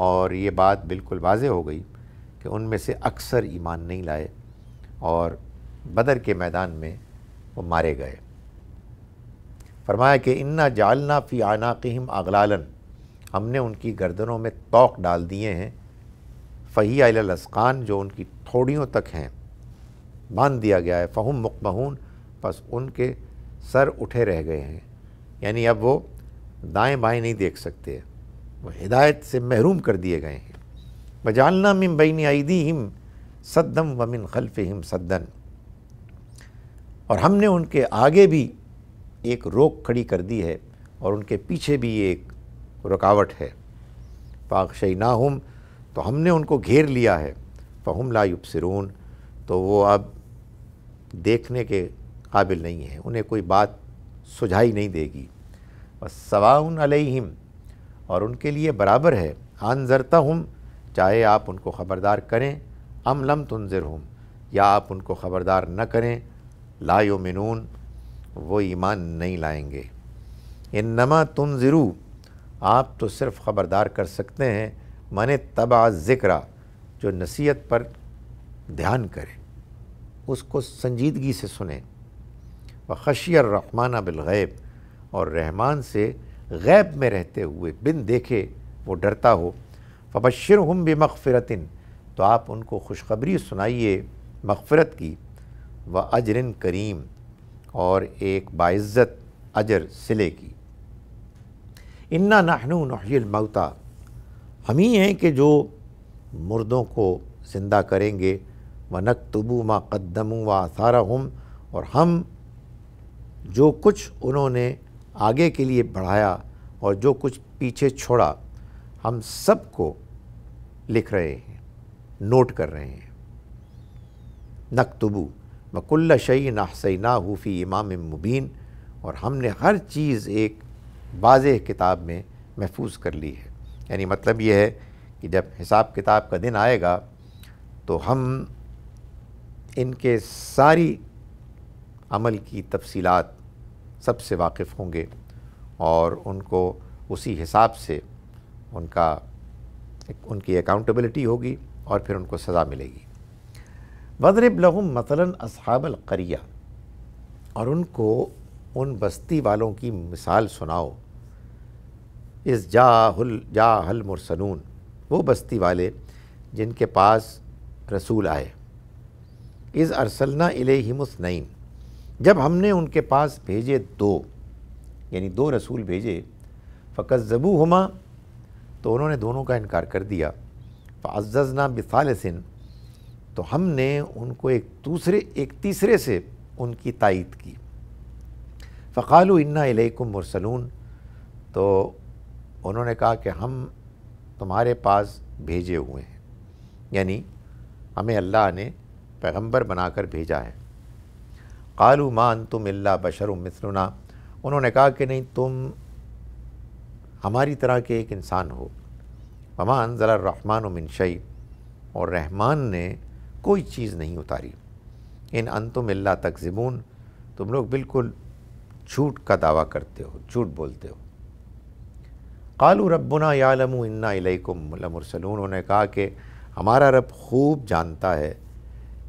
और ये बात बिल्कुल वाज हो गई कि उनमें से अक्सर ईमान नहीं लाए और बदर के मैदान में वो मारे गए फरमाया कि इन्ना जालना फ़ी आना कहम अगलालन हमने उनकी गर्दनों में तोक डाल दिए हैं फ़ही अलस्कान जो उनकी थोड़ियों तक हैं बांध दिया गया है फ़हम मकमहून बस उनके सर उठे रह गए हैं यानी अब वो दाएं बाएं नहीं देख सकते वो हिदायत से महरूम कर दिए गए हैं बजालना मिम बैन आईदी हिम सद्दम व मिन खलफ हिम सद्दन और हमने उनके आगे भी एक रोक खड़ी कर दी है और उनके पीछे भी एक रुकावट है पाकशई ना हम तो हमने उनको घेर लिया है फ़हम ला युबसरून तो वो अब देखने के काबिल नहीं है उन्हें कोई बात सुझाई नहीं देगी बस सवाउन अलहिम और उनके लिए बराबर है आनजरता हम चाहे आप उनको ख़बरदार करें अम लम तुनजर हम या आप उनको ख़बरदार न करें लायो मिनून वो ईमान नहीं लाएंगे इन नमा आप तो सिर्फ़ ख़बरदार कर सकते हैं मन तबा ज़िक्रा जो नसीहत पर ध्यान करें उसको संजीदगी से सुने व रहमाना बिलगैब और रहमान से गैब में रहते हुए बिन देखे वो डरता हो फ़बशर हम भी मगफ़रतिन तो आप उनको खुशखबरी सुनाइए मगफ़रत की व अजरन करीम और एक बाज़्ज़त अजर सिले की इन्ना नाहनू नहमता हम ही हैं कि जो मुर्दों को ज़िंदा करेंगे व नकतबू मा कदमू व आसारा हम और हम जो कुछ उन्होंने आगे के लिए बढ़ाया और जो कुछ पीछे छोड़ा हम सबको लिख रहे हैं नोट कर रहे हैं नकतबू मकुल्ल शई ना हूफ़ी इमाम मुबीन और हमने हर चीज़ एक वाज किताब में महफूज कर ली है यानी मतलब यह है कि जब हिसाब किताब का दिन आएगा तो हम इनके सारी अमल की तफसीलात सबसे वाकिफ़ होंगे और उनको उसी हिसाब से उनका उनकी अकाउंटेबिलिटी होगी और फिर उनको सज़ा मिलेगी वदरब लहम मतलन असहाबल करिया और उनको उन बस्ती वालों की मिसाल सुनाओ इस जाहुल जाहल मुरसनून वो बस्ती वाले जिनके पास रसूल आए इज़ अरसलना इलेहिमुसनैन जब हमने उनके पास भेजे दो यानी दो रसूल भेजे फ़कत ज़बू हमा तो उन्होंने दोनों का इनकार कर दिया बिसाल सिन तो हमने उनको एक दूसरे एक तीसरे से उनकी तायद की फ़ालू इन्ना इलेकुम मुरसलून तो उन्होंने कहा कि हम तुम्हारे पास भेजे हुए हैं यानी हमें अल्लाह ने पैगंबर बनाकर भेजा है कालू मान तुम अल्ला बशर मिसलुना उन्होंने कहा कि नहीं तुम हमारी तरह के एक इंसान हो ममान ज़रा रहमान मिनशई और रहमान ने कोई चीज़ नहीं उतारी इन अंतुम अल्ला तकजिबून तुम लोग बिल्कुल झूठ का दावा करते हो झूठ बोलते हो कालू रबना यालमु इन्ना इलेकुमसलून उन्होंने कहा कि हमारा रब खूब जानता है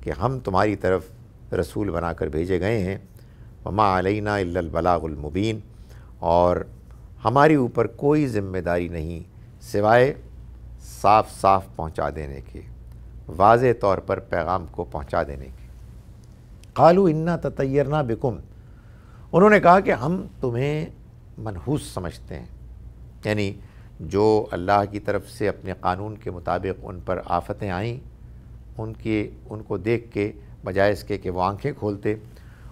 कि हम तुम्हारी तरफ रसूल बनाकर भेजे गए हैं ममा अलैना इल्लबलागुलमुबीन और हमारे ऊपर कोई ज़िम्मेदारी नहीं सिवाय साफ साफ पहुंचा देने के वाज तौर पर पैगाम को पहुंचा देने के कालू इन्ना ततयरना बिकुम उन्होंने कहा कि हम तुम्हें मनहूस समझते हैं यानी जो अल्लाह की तरफ से अपने कानून के मुताबिक उन पर आफतें आईं उनके उनको देख के बजाय इसके कि वो आंखें खोलते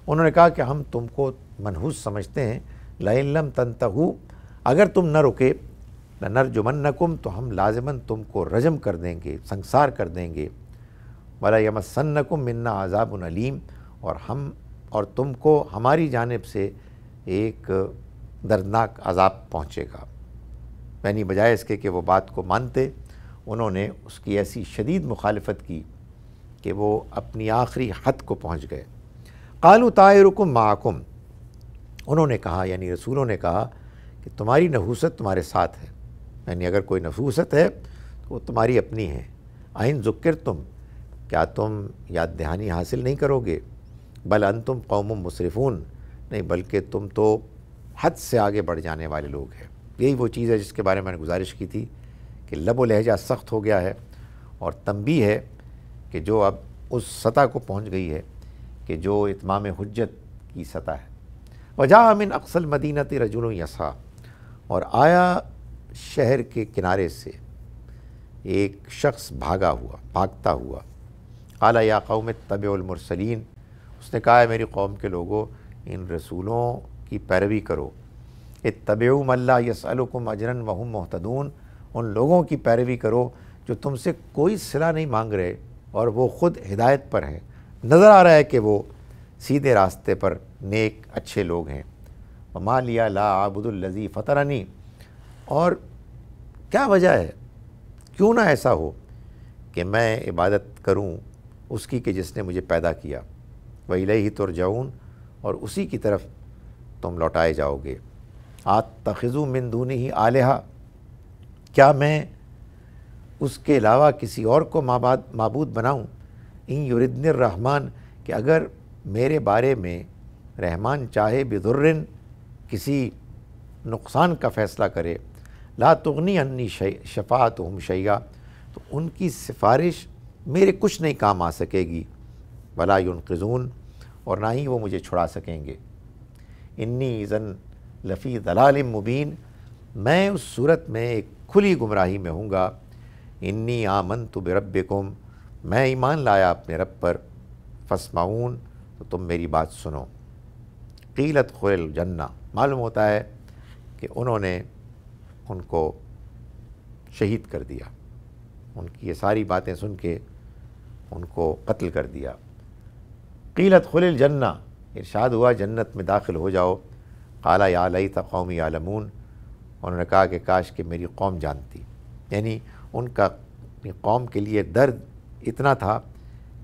उन्होंने कहा कि हम तुमको मनहूस समझते हैं लम तंतहु अगर तुम न रुके नर जुमन नकुम तो हम लाजमन तुमको रजम कर देंगे संसार कर देंगे वाला यमसन्नकुम मन्ना आज़ाब अलीम और हम और तुमको हमारी जानब से एक दर्दनाक अजाब पहुँचेगा यानी बजाय इसके कि वो बात को मानते उन्होंने उसकी ऐसी शदीद मुखालफत की कि वो अपनी आखिरी हद को पहुँच गए कालू तायरकुम माकुम उन्होंने कहा यानी रसूलों ने कहा कि तुम्हारी नहूसत तुम्हारे साथ है यानी अगर कोई नफूसत है तो वो तुम्हारी अपनी है आइन ज़ुक्र तुम क्या तुम याद दहानी हासिल नहीं करोगे बल अन तुम कौम मुसरफून नहीं बल्कि तुम तो हद से आगे बढ़ जाने वाले लोग हैं यही वो चीज़ है जिसके बारे में मैंने गुजारिश की थी कि लब लहजा सख्त हो गया है और तंबी है कि जो अब उस सतह को पहुंच गई है कि जो इतमाम हजत की सतह है वजह अमिन अक्सल मदीनत रजुल यसा और आया शहर के किनारे से एक शख्स भागा हुआ भागता हुआ आला या कौम तबलमरसलिन उसने कहा है मेरी कौम के लोगों इन रसूलों की पैरवी करो ए तबेऊ मल्ला अजरन महम मोहतदून उन लोगों की पैरवी करो जो तुमसे कोई सिला नहीं मांग रहे और वो ख़ुद हिदायत पर है नज़र आ रहा है कि वो सीधे रास्ते पर नेक अच्छे लोग हैं वमा लिया ला आबुदुल्लजी फ़तरानी और क्या वजह है क्यों ना ऐसा हो कि मैं इबादत करूं उसकी कि जिसने मुझे पैदा किया वही ही तुरजाउन और उसी की तरफ तुम लौटाए जाओगे आत तखज़ु मिन दूनी ही आलिहा क्या मैं उसके अलावा किसी और को माबाद मबूद बनाऊँ इन रहमान कि अगर मेरे बारे में रहमान चाहे बिदुर्रन किसी नुकसान का फ़ैसला करे ला तुगनी अन्नी शफात हम शैया तो उनकी सिफारिश मेरे कुछ नहीं काम आ सकेगी वला युनकजून और ना ही वो मुझे छुड़ा सकेंगे इन्नी ज़न लफ़ी दलाल मुबीन मैं उस सूरत में एक खुली गुमराही में हूँगा इन्नी आमन तो बिरबिकुम मैं ईमान लाया अपने रब पर फसमाऊन तो तुम मेरी बात सुनो कीलत खुल जन्ना मालूम होता है कि उन्होंने उनको शहीद कर दिया उनकी ये सारी बातें सुन के उनको कत्ल कर दिया कीलत खुल जन्ना इरशाद हुआ जन्नत में दाखिल हो जाओ काला या लई था कौमी आलमून उन्होंने कहा कि काश के मेरी कौम जानती यानी उनका अपनी कौम के लिए दर्द इतना था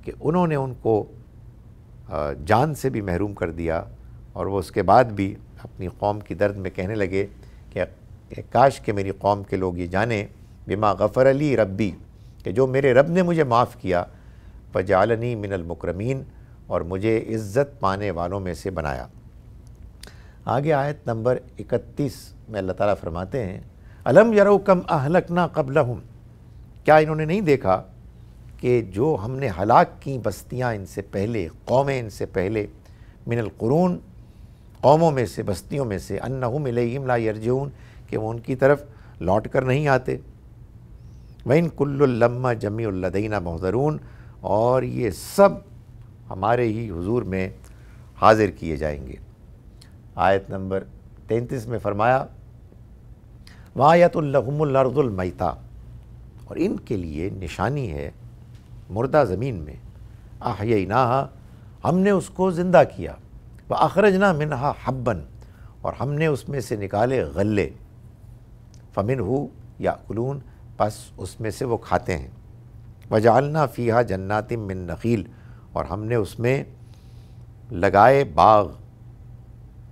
कि उन्होंने उनको जान से भी महरूम कर दिया और वो उसके बाद भी अपनी कौम की दर्द में कहने लगे कि काश के मेरी कौम के लोग ये जाने बिमा गफ़र अली रब्बी कि जो मेरे रब ने मुझे माफ़ किया फजालनी मिनलमकरमीन और मुझे इज़्ज़त पाने वालों में से बनाया आगे आयत नंबर इकतीस में अल्लाह ताला फरमाते हैं अलम यरो कम अहलकना कबल हूँ क्या इन्होंने नहीं देखा कि जो हमने हलाक की बस्तियाँ इनसे पहले कौमें इनसे पहले मिनल क़ुरून कौमों में से बस्तियों में से अन्नहुम इलैहिम ला यरजून कि वो उनकी तरफ लौट कर नहीं आते वहीन कुल्लम्मा जमीलदीना महदरून और ये सब हमारे ही हुजूर में हाजिर किए जाएंगे आयत नंबर तैंतीस में फरमाया वायतुल्लहमलर्दुलमैता और इनके लिए निशानी है मुर्दा ज़मीन में आहयना हमने उसको ज़िंदा किया व अखरजना मिनहा हब्बन और हमने उसमें से निकाले गले फ़मिन हो या कुलून बस उसमें से वो खाते हैं वजालना फ़ीहा जन्नातिम मिन नखील और हमने उसमें लगाए बाग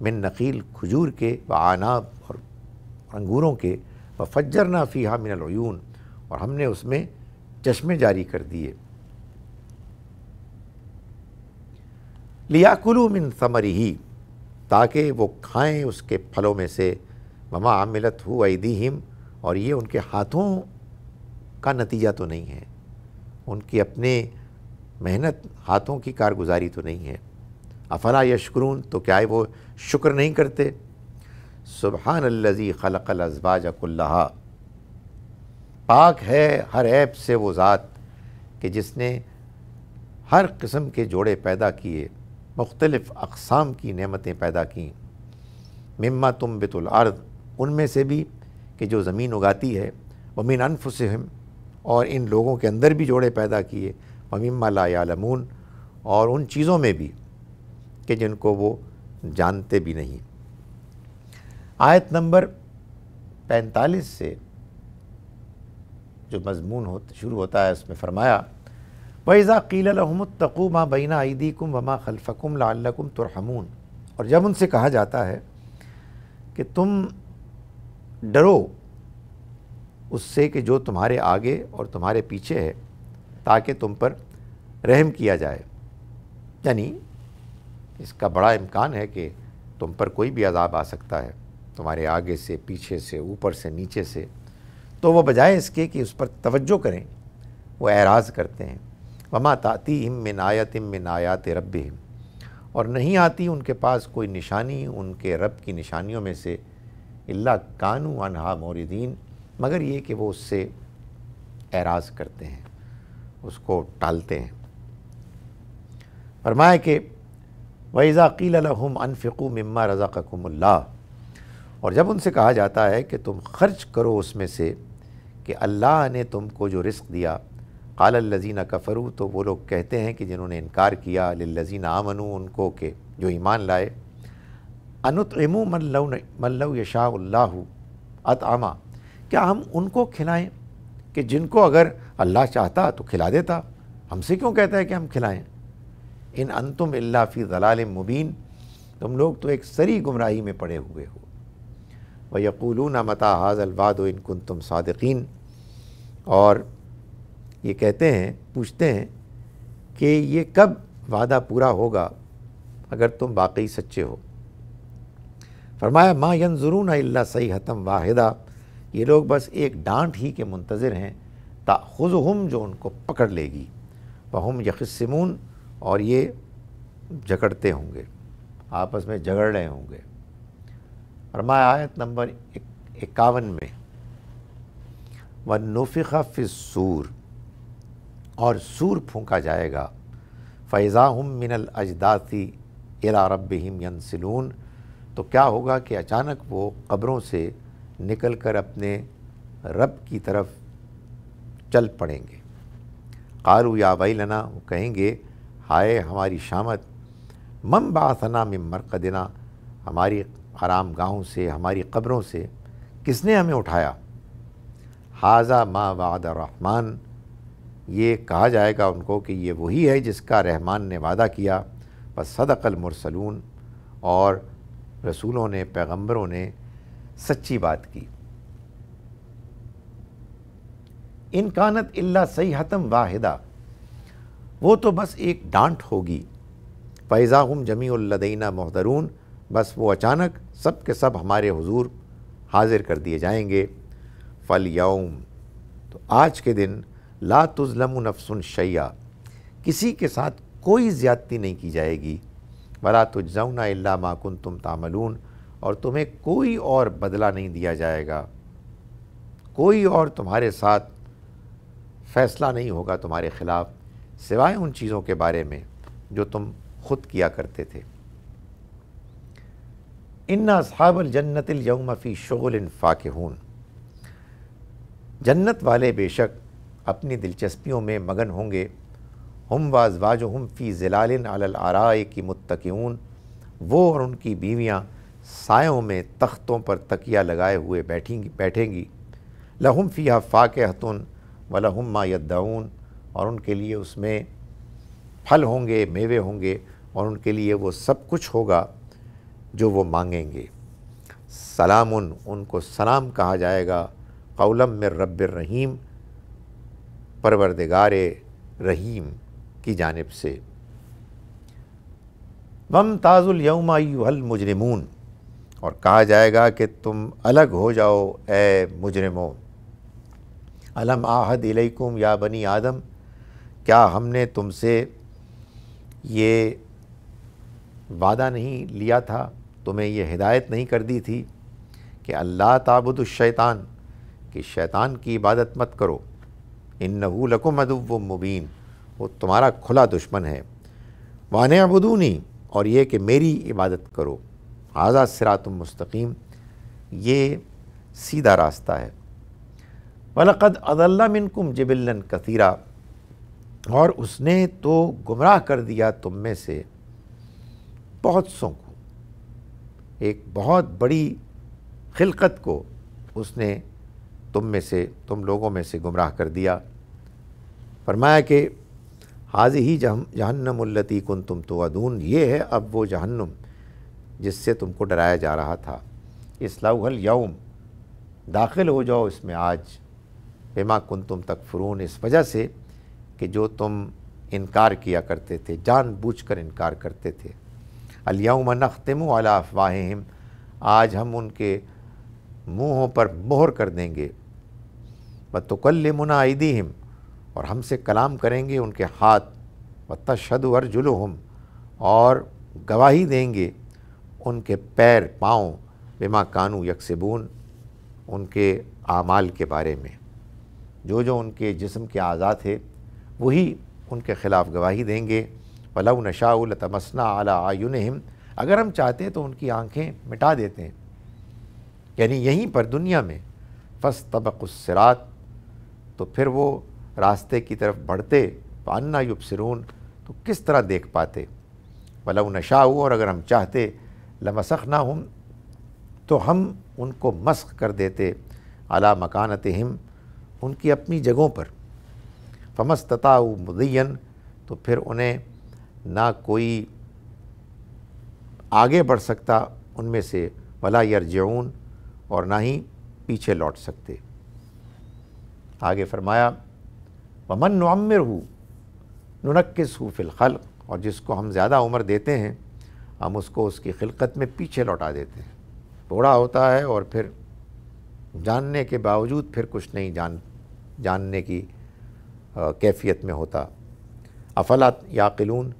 मिन नखील खजूर के व आनाब और अंगूरों के व फजरना फ़ीहा मिनलून और हमने उसमें चश्मे जारी कर दिए लियाकुलू मिन समरी ही ताकि वो खाएं उसके फलों में से ममा आमिलत हु हिम और ये उनके हाथों का नतीजा तो नहीं है उनकी अपने मेहनत हाथों की कारगुजारी तो नहीं है अफला यशकरून तो क्या है वो शुक्र नहीं करते सुबहानल्लजी खलक़ल अजबाज पाक है हर ऐप से वो ज़ात कि जिसने हर किस्म के जोड़े पैदा किए मुख्तलफ़ अकसाम की नमतें पैदा की मम्मा तुम बितुलर्द उनमें से भी कि जो ज़मीन उगाती है वमिन अनफसहम और इन लोगों के अंदर भी जोड़े पैदा किए वमिम्मा लायालमून और उन चीज़ों में भी कि जिनको वो जानते भी नहीं आयत नंबर पैंतालीस से जो मजमून हो शुरू होता है उसमें फरमाया वैज़ा तकू माँ बैना ईदी कुम वमा खलफ़कुम लाकुम तुरहमून और जब उनसे कहा जाता है कि तुम डरो उससे कि जो तुम्हारे आगे और तुम्हारे पीछे है ताकि तुम पर रहम किया जाए यानी इसका बड़ा इम्कान है कि तुम पर कोई भी अजाब आ सकता है तुम्हारे आगे से पीछे से ऊपर से नीचे से तो वह बजाय इसके कि उस पर तवज्जो करें वह एराज करते हैं वमा ताती इम मिन आयत मिन आयात रब और नहीं आती उनके पास कोई निशानी उनके रब की निशानियों में से इल्ला कानू अनहा मोरदीन मगर ये कि वो उससे एराज करते हैं उसको टालते हैं फरमाए कि वैज़ा क़ीलहम अनफ़िकू मम्मा रज़ाकमल्ला और जब उनसे कहा जाता है कि तुम खर्च करो उसमें से कि अल्लाह ने तुमको जो रिस्क दिया काल लजीना कफ़रू तो वो लोग कहते हैं कि जिन्होंने इनकार किया लजीना आमनू उनको के जो ईमान लाए अनुतमु मल्लऊ मल्लऊ यशाह आमा क्या हम उनको खिलाएं कि जिनको अगर अल्लाह चाहता तो खिला देता हमसे क्यों कहता है कि हम खिलाएं इन अंतुम इल्ला फ़ी जलाल मुबीन तुम लोग तो एक सरी गुमराही में पड़े हुए हो व ना मता हाजलवाद कुन तुम सदकिन और ये कहते हैं पूछते हैं कि ये कब वादा पूरा होगा अगर तुम वाकई सच्चे हो फरमाया माँ यन ज़रून अल्ला सही हतम वाहिदा ये लोग बस एक डांट ही के मुंतज़र हैं ता खुद हम जो उनको पकड़ लेगी वह हम और ये झगड़ते होंगे आपस में झगड़ रहे होंगे फरमाया आयत नंबर इक्यावन में व नफिका सूर और सूर फूका जाएगा फ़ैज़ा हम मिनल अजदासी इला रब यनसिलून तो क्या होगा कि अचानक वो कब्रों से निकल कर अपने रब की तरफ चल पड़ेंगे कारू या वैलना वो कहेंगे हाय हमारी शामत मम बासना मिम मरकदना हमारी आराम गाहों से हमारी कब्रों से किसने हमें उठाया हाजा मा वादा रहमान ये कहा जाएगा उनको कि ये वही है जिसका रहमान ने वादा किया बस सदकल मुरसलून और रसूलों ने पैगंबरों ने सच्ची बात की इनकानत इल्ला सही हतम वाहिदा वो तो बस एक डांट होगी फ़ैज़ाहम जमी उल्लदीना महदरून बस वो अचानक सब के सब हमारे हुजूर हाजिर कर दिए जाएंगे फ़ल यौम तो आज के दिन ला तुज़लम नफसुन शैया किसी के साथ कोई ज़्यादती नहीं की जाएगी वला तुजना इल्ला माकुन तुम तामलून और तुम्हें कोई और बदला नहीं दिया जाएगा कोई और तुम्हारे साथ फ़ैसला नहीं होगा तुम्हारे ख़िलाफ़ सिवाय उन चीज़ों के बारे में जो तुम खुद किया करते थे इन्ना असहाबल जन्नतिल यौमफ़ी शोल हूँ जन्नत वाले बेशक अपनी दिलचस्पियों में मगन होंगे हम वाजवाज हम फ़ी ज़िलालिन आरए की मुतकून वो और उनकी बीवियाँ सायों में तख्तों पर तकिया लगाए हुए बैठेंगी बैठेंगी लहम फ़िया फ़ाकहतुन व लहम मायदाउन और उनके लिए उसमें फल होंगे मेवे होंगे और उनके लिए वो सब कुछ होगा जो वो मांगेंगे सलाम उनको सलाम कहा जाएगा कौलम में रब रहीम परवरदगार रहीम की जानब से मम यूहल मुजरमून और कहा जाएगा कि तुम अलग हो जाओ ए मुजरमो अलम आहद इलैकुम या बनी आदम क्या हमने तुमसे ये वादा नहीं लिया था तुम्हें यह हिदायत नहीं कर दी थी कि अल्लाह ताबुद शैतान कि शैतान की इबादत मत करो इन नहू अदब मुबीन वो तुम्हारा खुला दुश्मन है वान अबदूनी और ये कि मेरी इबादत करो आज़ा तुम मुस्तकीम ये सीधा रास्ता है वलक़द अदल्ला मिनकुम जबिल्लन कतीरा और उसने तो गुमराह कर दिया तुम में से बहुत सो एक बहुत बड़ी खिलकत को उसने तुम में से तुम लोगों में से गुमराह कर दिया फरमाया कि हाज ही जह उल्लती कुन तुम तो अदून ये है अब वो जहन्नुम जिससे तुमको डराया जा रहा था इस इसलाउल यौम दाखिल हो जाओ इसमें आज बेमा कुन तुम तक फ़रून इस वजह से कि जो तुम इनकार किया करते थे जानबूझकर इनकार करते थे अलियाम नख्तम अफवाहम आज हम उनके मुँहों पर मोहर कर देंगे व तकल्लमना मुनादीम और हमसे कलाम करेंगे उनके हाथ व तशद अर्जुलहम और गवाही देंगे उनके पैर पाँव बेमा कानू यकसबून उनके आमाल के बारे में जो जो उनके जिसम के आज़ा थे वही उनके ख़िलाफ़ गवाही देंगे वलव नशाउल तमसना अला आयुन अगर हम चाहते हैं तो उनकी आँखें मिटा देते हैं यानी यहीं पर दुनिया में फस तबक तबक़ुसरात तो फिर वो रास्ते की तरफ बढ़ते युब युबसरून तो किस तरह देख पाते वलव नशाऊ और अगर हम चाहते लमसख ना हम तो हम उनको मस्क कर देते अला मकानत हिम उनकी अपनी जगहों पर फमस्तता मुदयन तो फिर उन्हें ना कोई आगे बढ़ सकता उनमें से वला यरजून और ना ही पीछे लौट सकते आगे फरमाया वमन नमर हूँ नुनक्स हूँ खल और जिसको हम ज़्यादा उम्र देते हैं हम उसको उसकी खिलकत में पीछे लौटा देते हैं बूढ़ा होता है और फिर जानने के बावजूद फिर कुछ नहीं जान जानने की कैफियत में होता अफलात याकिलून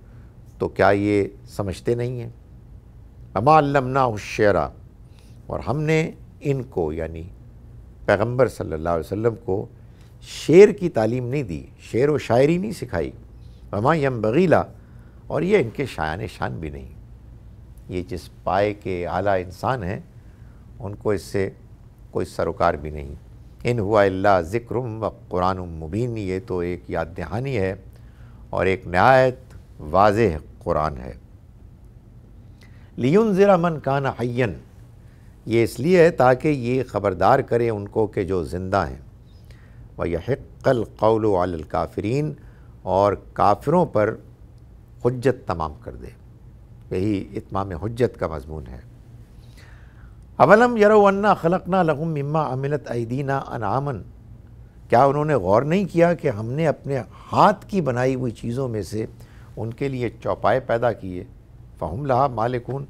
तो क्या ये समझते नहीं हैं अमालमना शरा और हमने इनको यानी पैगंबर सल्लल्लाहु अलैहि वसल्लम को शेर की तालीम नहीं दी शेर व शायरी नहीं सिखाई अमा यम बगीला और ये इनके शायन शान भी नहीं ये जिस पाए के आला इंसान हैं उनको इससे कोई सरोकार भी नहीं इन हुआ अल्लाह ज़िक्र व कुरान मुबीन ये तो एक याद दहानी है और एक नहायत वाज कुरान है लियन ज़रा मन कान हयन ये इसलिए है ताकि ये ख़बरदार करें उनको कि जो ज़िंदा हैं व यहकल कौल वालकाफ़रीन और काफिरों पर हजत तमाम कर दे यही इतमाम हजत का मजमून है अवलम यरोन्ना खलकना लहम मम्मा अमिलत अन अनामन क्या उन्होंने गौर नहीं किया कि हमने अपने हाथ की बनाई हुई चीज़ों में से उनके लिए चौपाए पैदा किए फ़हम लहा मालिकून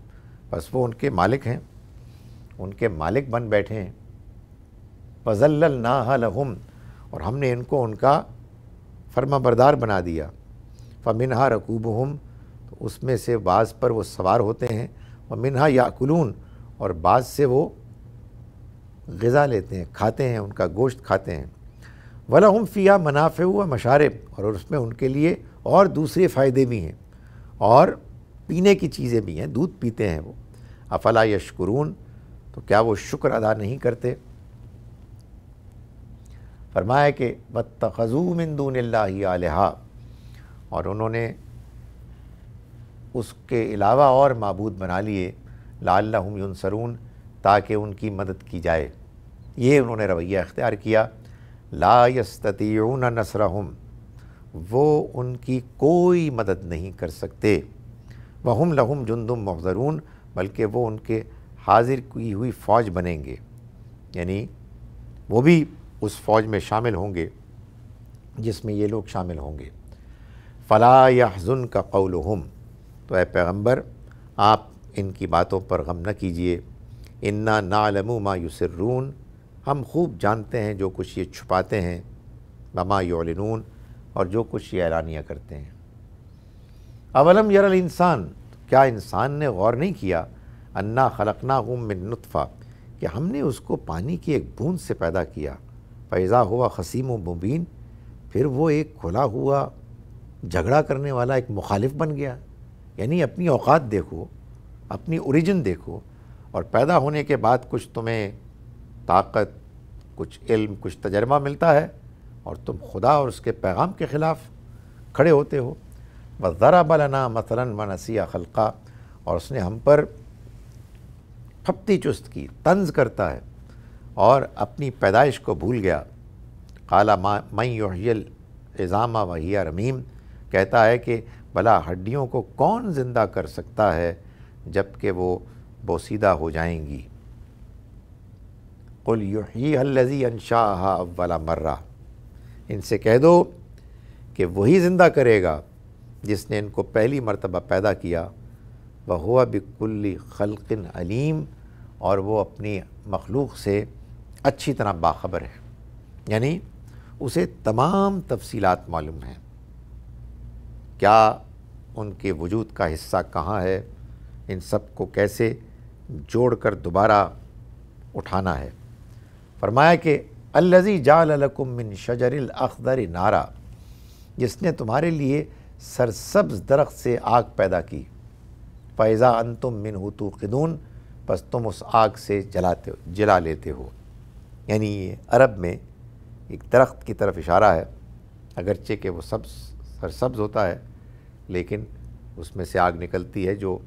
बस वो उनके मालिक हैं उनके मालिक बन बैठे हैं फजल ना और हमने इनको उनका फर्मा बरदार बना दिया फ़मिनहा रकूब हम तो उसमें से बाज़ पर वो सवार होते हैं व मिनहा याकुलून और बाज़ से वो गज़ा लेते हैं खाते हैं उनका गोश्त खाते हैं वला हम फ़िया मुनाफ़े हुआ मशारब और उसमें उनके लिए और दूसरे फ़ायदे भी हैं और पीने की चीज़ें भी हैं दूध पीते हैं वो अफला यशकुरून तो क्या वो शुक्र अदा नहीं करते फरमाया कि बतखजू इंदून आलहा और उन्होंने उसके अलावा और मबूद बना लिए लाल सरून ताकि उनकी मदद की जाए ये उन्होंने रवैया इख्तियार किया ला नसर नसरहम वो उनकी कोई मदद नहीं कर सकते वहम लहम जुंदुम मुखजरून बल्कि वो उनके हाजिर की हुई फ़ौज बनेंगे यानी वो भी उस फ़ौज में शामिल होंगे जिसमें ये लोग शामिल होंगे फ़ला या हज़न का कौल हम तो ए पैगम्बर आप इनकी बातों पर गम न कीजिए इन्ना नालमु मा युसरून हम खूब जानते हैं जो कुछ ये छुपाते हैं ममा योलिनून और जो कुछ ये ऐलानिया करते हैं अवलम यरल इंसान क्या इंसान ने गौर नहीं किया अन्ना खलकना हूँ नुतफ़ा कि हमने उसको पानी की एक बूंद से पैदा किया पैदा हुआ खसीम व मुबीन फिर वो एक खुला हुआ झगड़ा करने वाला एक मुखालिफ बन गया यानी अपनी औकात देखो अपनी ओरिजिन देखो और पैदा होने के बाद कुछ तुम्हें ताकत कुछ इल्म कुछ तजर्बा मिलता है और तुम खुदा और उसके पैगाम के ख़िलाफ़ खड़े होते हो व ज़रा बलना मसला मनसिया खलका और उसने हम पर फप्ती चुस्त की तंज करता है और अपनी पैदाइश को भूल गया काला मई योहियल एजामा वहिया रमीम कहता है कि भला हड्डियों को कौन ज़िंदा कर सकता है जबकि वो बोसीदा हो जाएंगी कुल यही हल्लजी अनशाह अव्वला मर्रा इनसे कह दो कि वही ज़िंदा करेगा जिसने इनको पहली मरतबा पैदा किया वह हुआ बिकुल खलकिन अलीम और वो अपनी मखलूक से अच्छी तरह बाखबर है यानी उसे तमाम तफसीलात मालूम हैं क्या उनके वजूद का हिस्सा कहाँ है इन सब को कैसे जोड़ कर दोबारा उठाना है फरमाया कि अल्लजी जालकुम मिन अखदर नारा जिसने तुम्हारे लिए सरसब्ज दरख्त से आग पैदा की फ़ैज़ा अन तुम मिन हो तो खदून बस तुम उस आग से जलाते हो जला लेते हो यानी ये अरब में एक दरख्त की तरफ इशारा है अगरचे के वो सब्ज सरसब्ज होता है लेकिन उसमें से आग निकलती है जो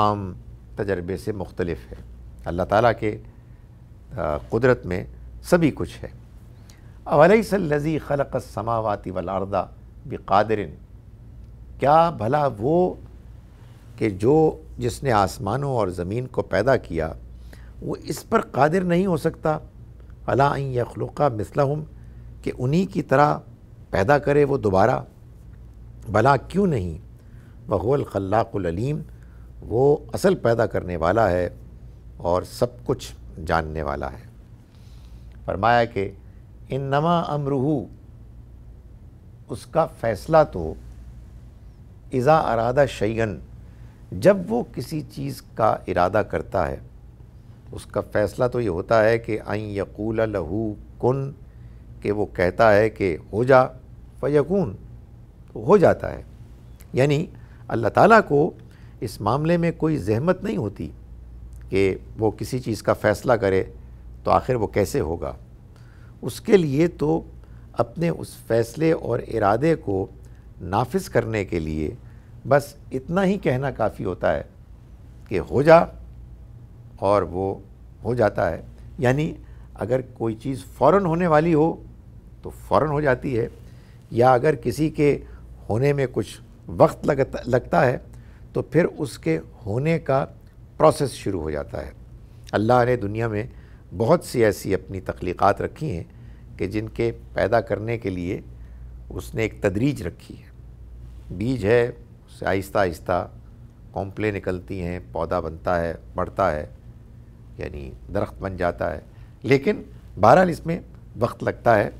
आम तजर्बे से मुख्तलफ़ है अल्लाह ताला के कुदरत में सभी कुछ है अवलसलजी खलक समावती वलारदा बिकादरिन क्या भला वो कि जो जिसने आसमानों और ज़मीन को पैदा किया वो इस पर कादिर नहीं हो सकता अला मिसला हम कि उन्हीं की तरह पैदा करे वो दोबारा भला क्यों नहीं बहुल खल्लाकलीम वो असल पैदा करने वाला है और सब कुछ जानने वाला है फरमाया कि इन नमा अमरूहू उसका फ़ैसला तो इज़ा अरादा शैगन जब वो किसी चीज़ का इरादा करता है उसका फ़ैसला तो ये होता है कि आई यकूल लहू कन के वो कहता है कि हो जा फ़यकून तो हो जाता है यानी अल्लाह ताला को इस मामले में कोई जहमत नहीं होती कि वो किसी चीज़ का फ़ैसला करे तो आखिर वो कैसे होगा उसके लिए तो अपने उस फैसले और इरादे को नाफिज करने के लिए बस इतना ही कहना काफ़ी होता है कि हो जा और वो हो जाता है यानी अगर कोई चीज़ फ़ौर होने वाली हो तो फ़ौर हो जाती है या अगर किसी के होने में कुछ वक्त लगता लगता है तो फिर उसके होने का प्रोसेस शुरू हो जाता है अल्लाह ने दुनिया में बहुत सी ऐसी अपनी तख्लीक़ात रखी हैं कि जिनके पैदा करने के लिए उसने एक तदरीज रखी है बीज है उससे आहिस्ता आहिस्ता कॉम्प्लें निकलती हैं पौधा बनता है बढ़ता है यानी दरख्त बन जाता है लेकिन बहरहाल इसमें वक्त लगता है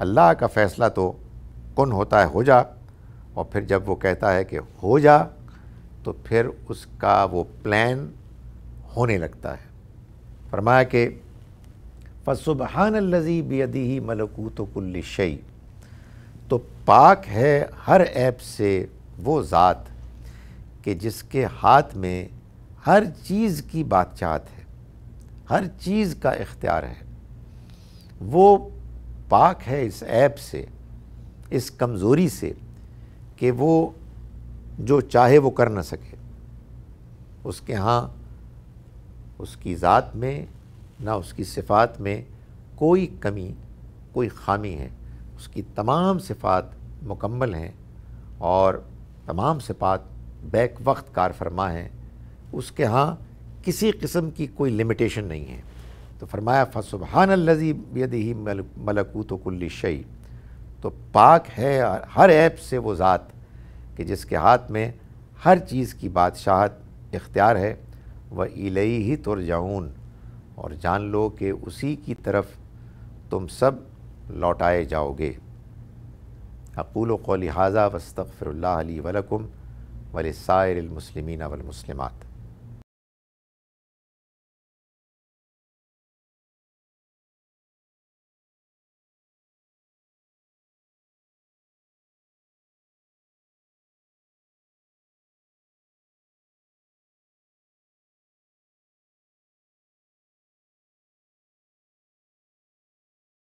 अल्लाह का फ़ैसला तो कन होता है हो जा और फिर जब वो कहता है कि हो जा तो फिर उसका वो प्लान होने लगता है फरमाया कि लजी बेदी ही मलकूत शई तो पाक है हर ऐप से वो ज़ात कि जिसके हाथ में हर चीज़ की बादशाहत है हर चीज़ का इख्तियार है वो पाक है इस ऐप से इस कमज़ोरी से कि वो जो चाहे वो कर ना सके उसके यहाँ उसकी ज़ात में ना उसकी सिफ़ात में कोई कमी कोई खामी है उसकी तमाम सिफ़ात मुकम्मल हैं और तमाम सिफ़ात बैक वक्त कार फरमा हैं उसके यहाँ किसी किस्म की कोई लिमिटेशन नहीं है तो फरमाया फ़सुबहान लजी यदि ही मल, मलकूत कुल्ली शई तो पाक है हर ऐप से वो ज़ात कि जिसके हाथ में हर चीज़ की बादशाहत इख्तियार है वह इले ही तुरजाऊन और जान लो कि उसी की तरफ तुम सब लौटाए जाओगे अकूल कौली हाजा वस्तफ़िरल्ला वलकुम वलसायरमसलमिन वलमसलिमत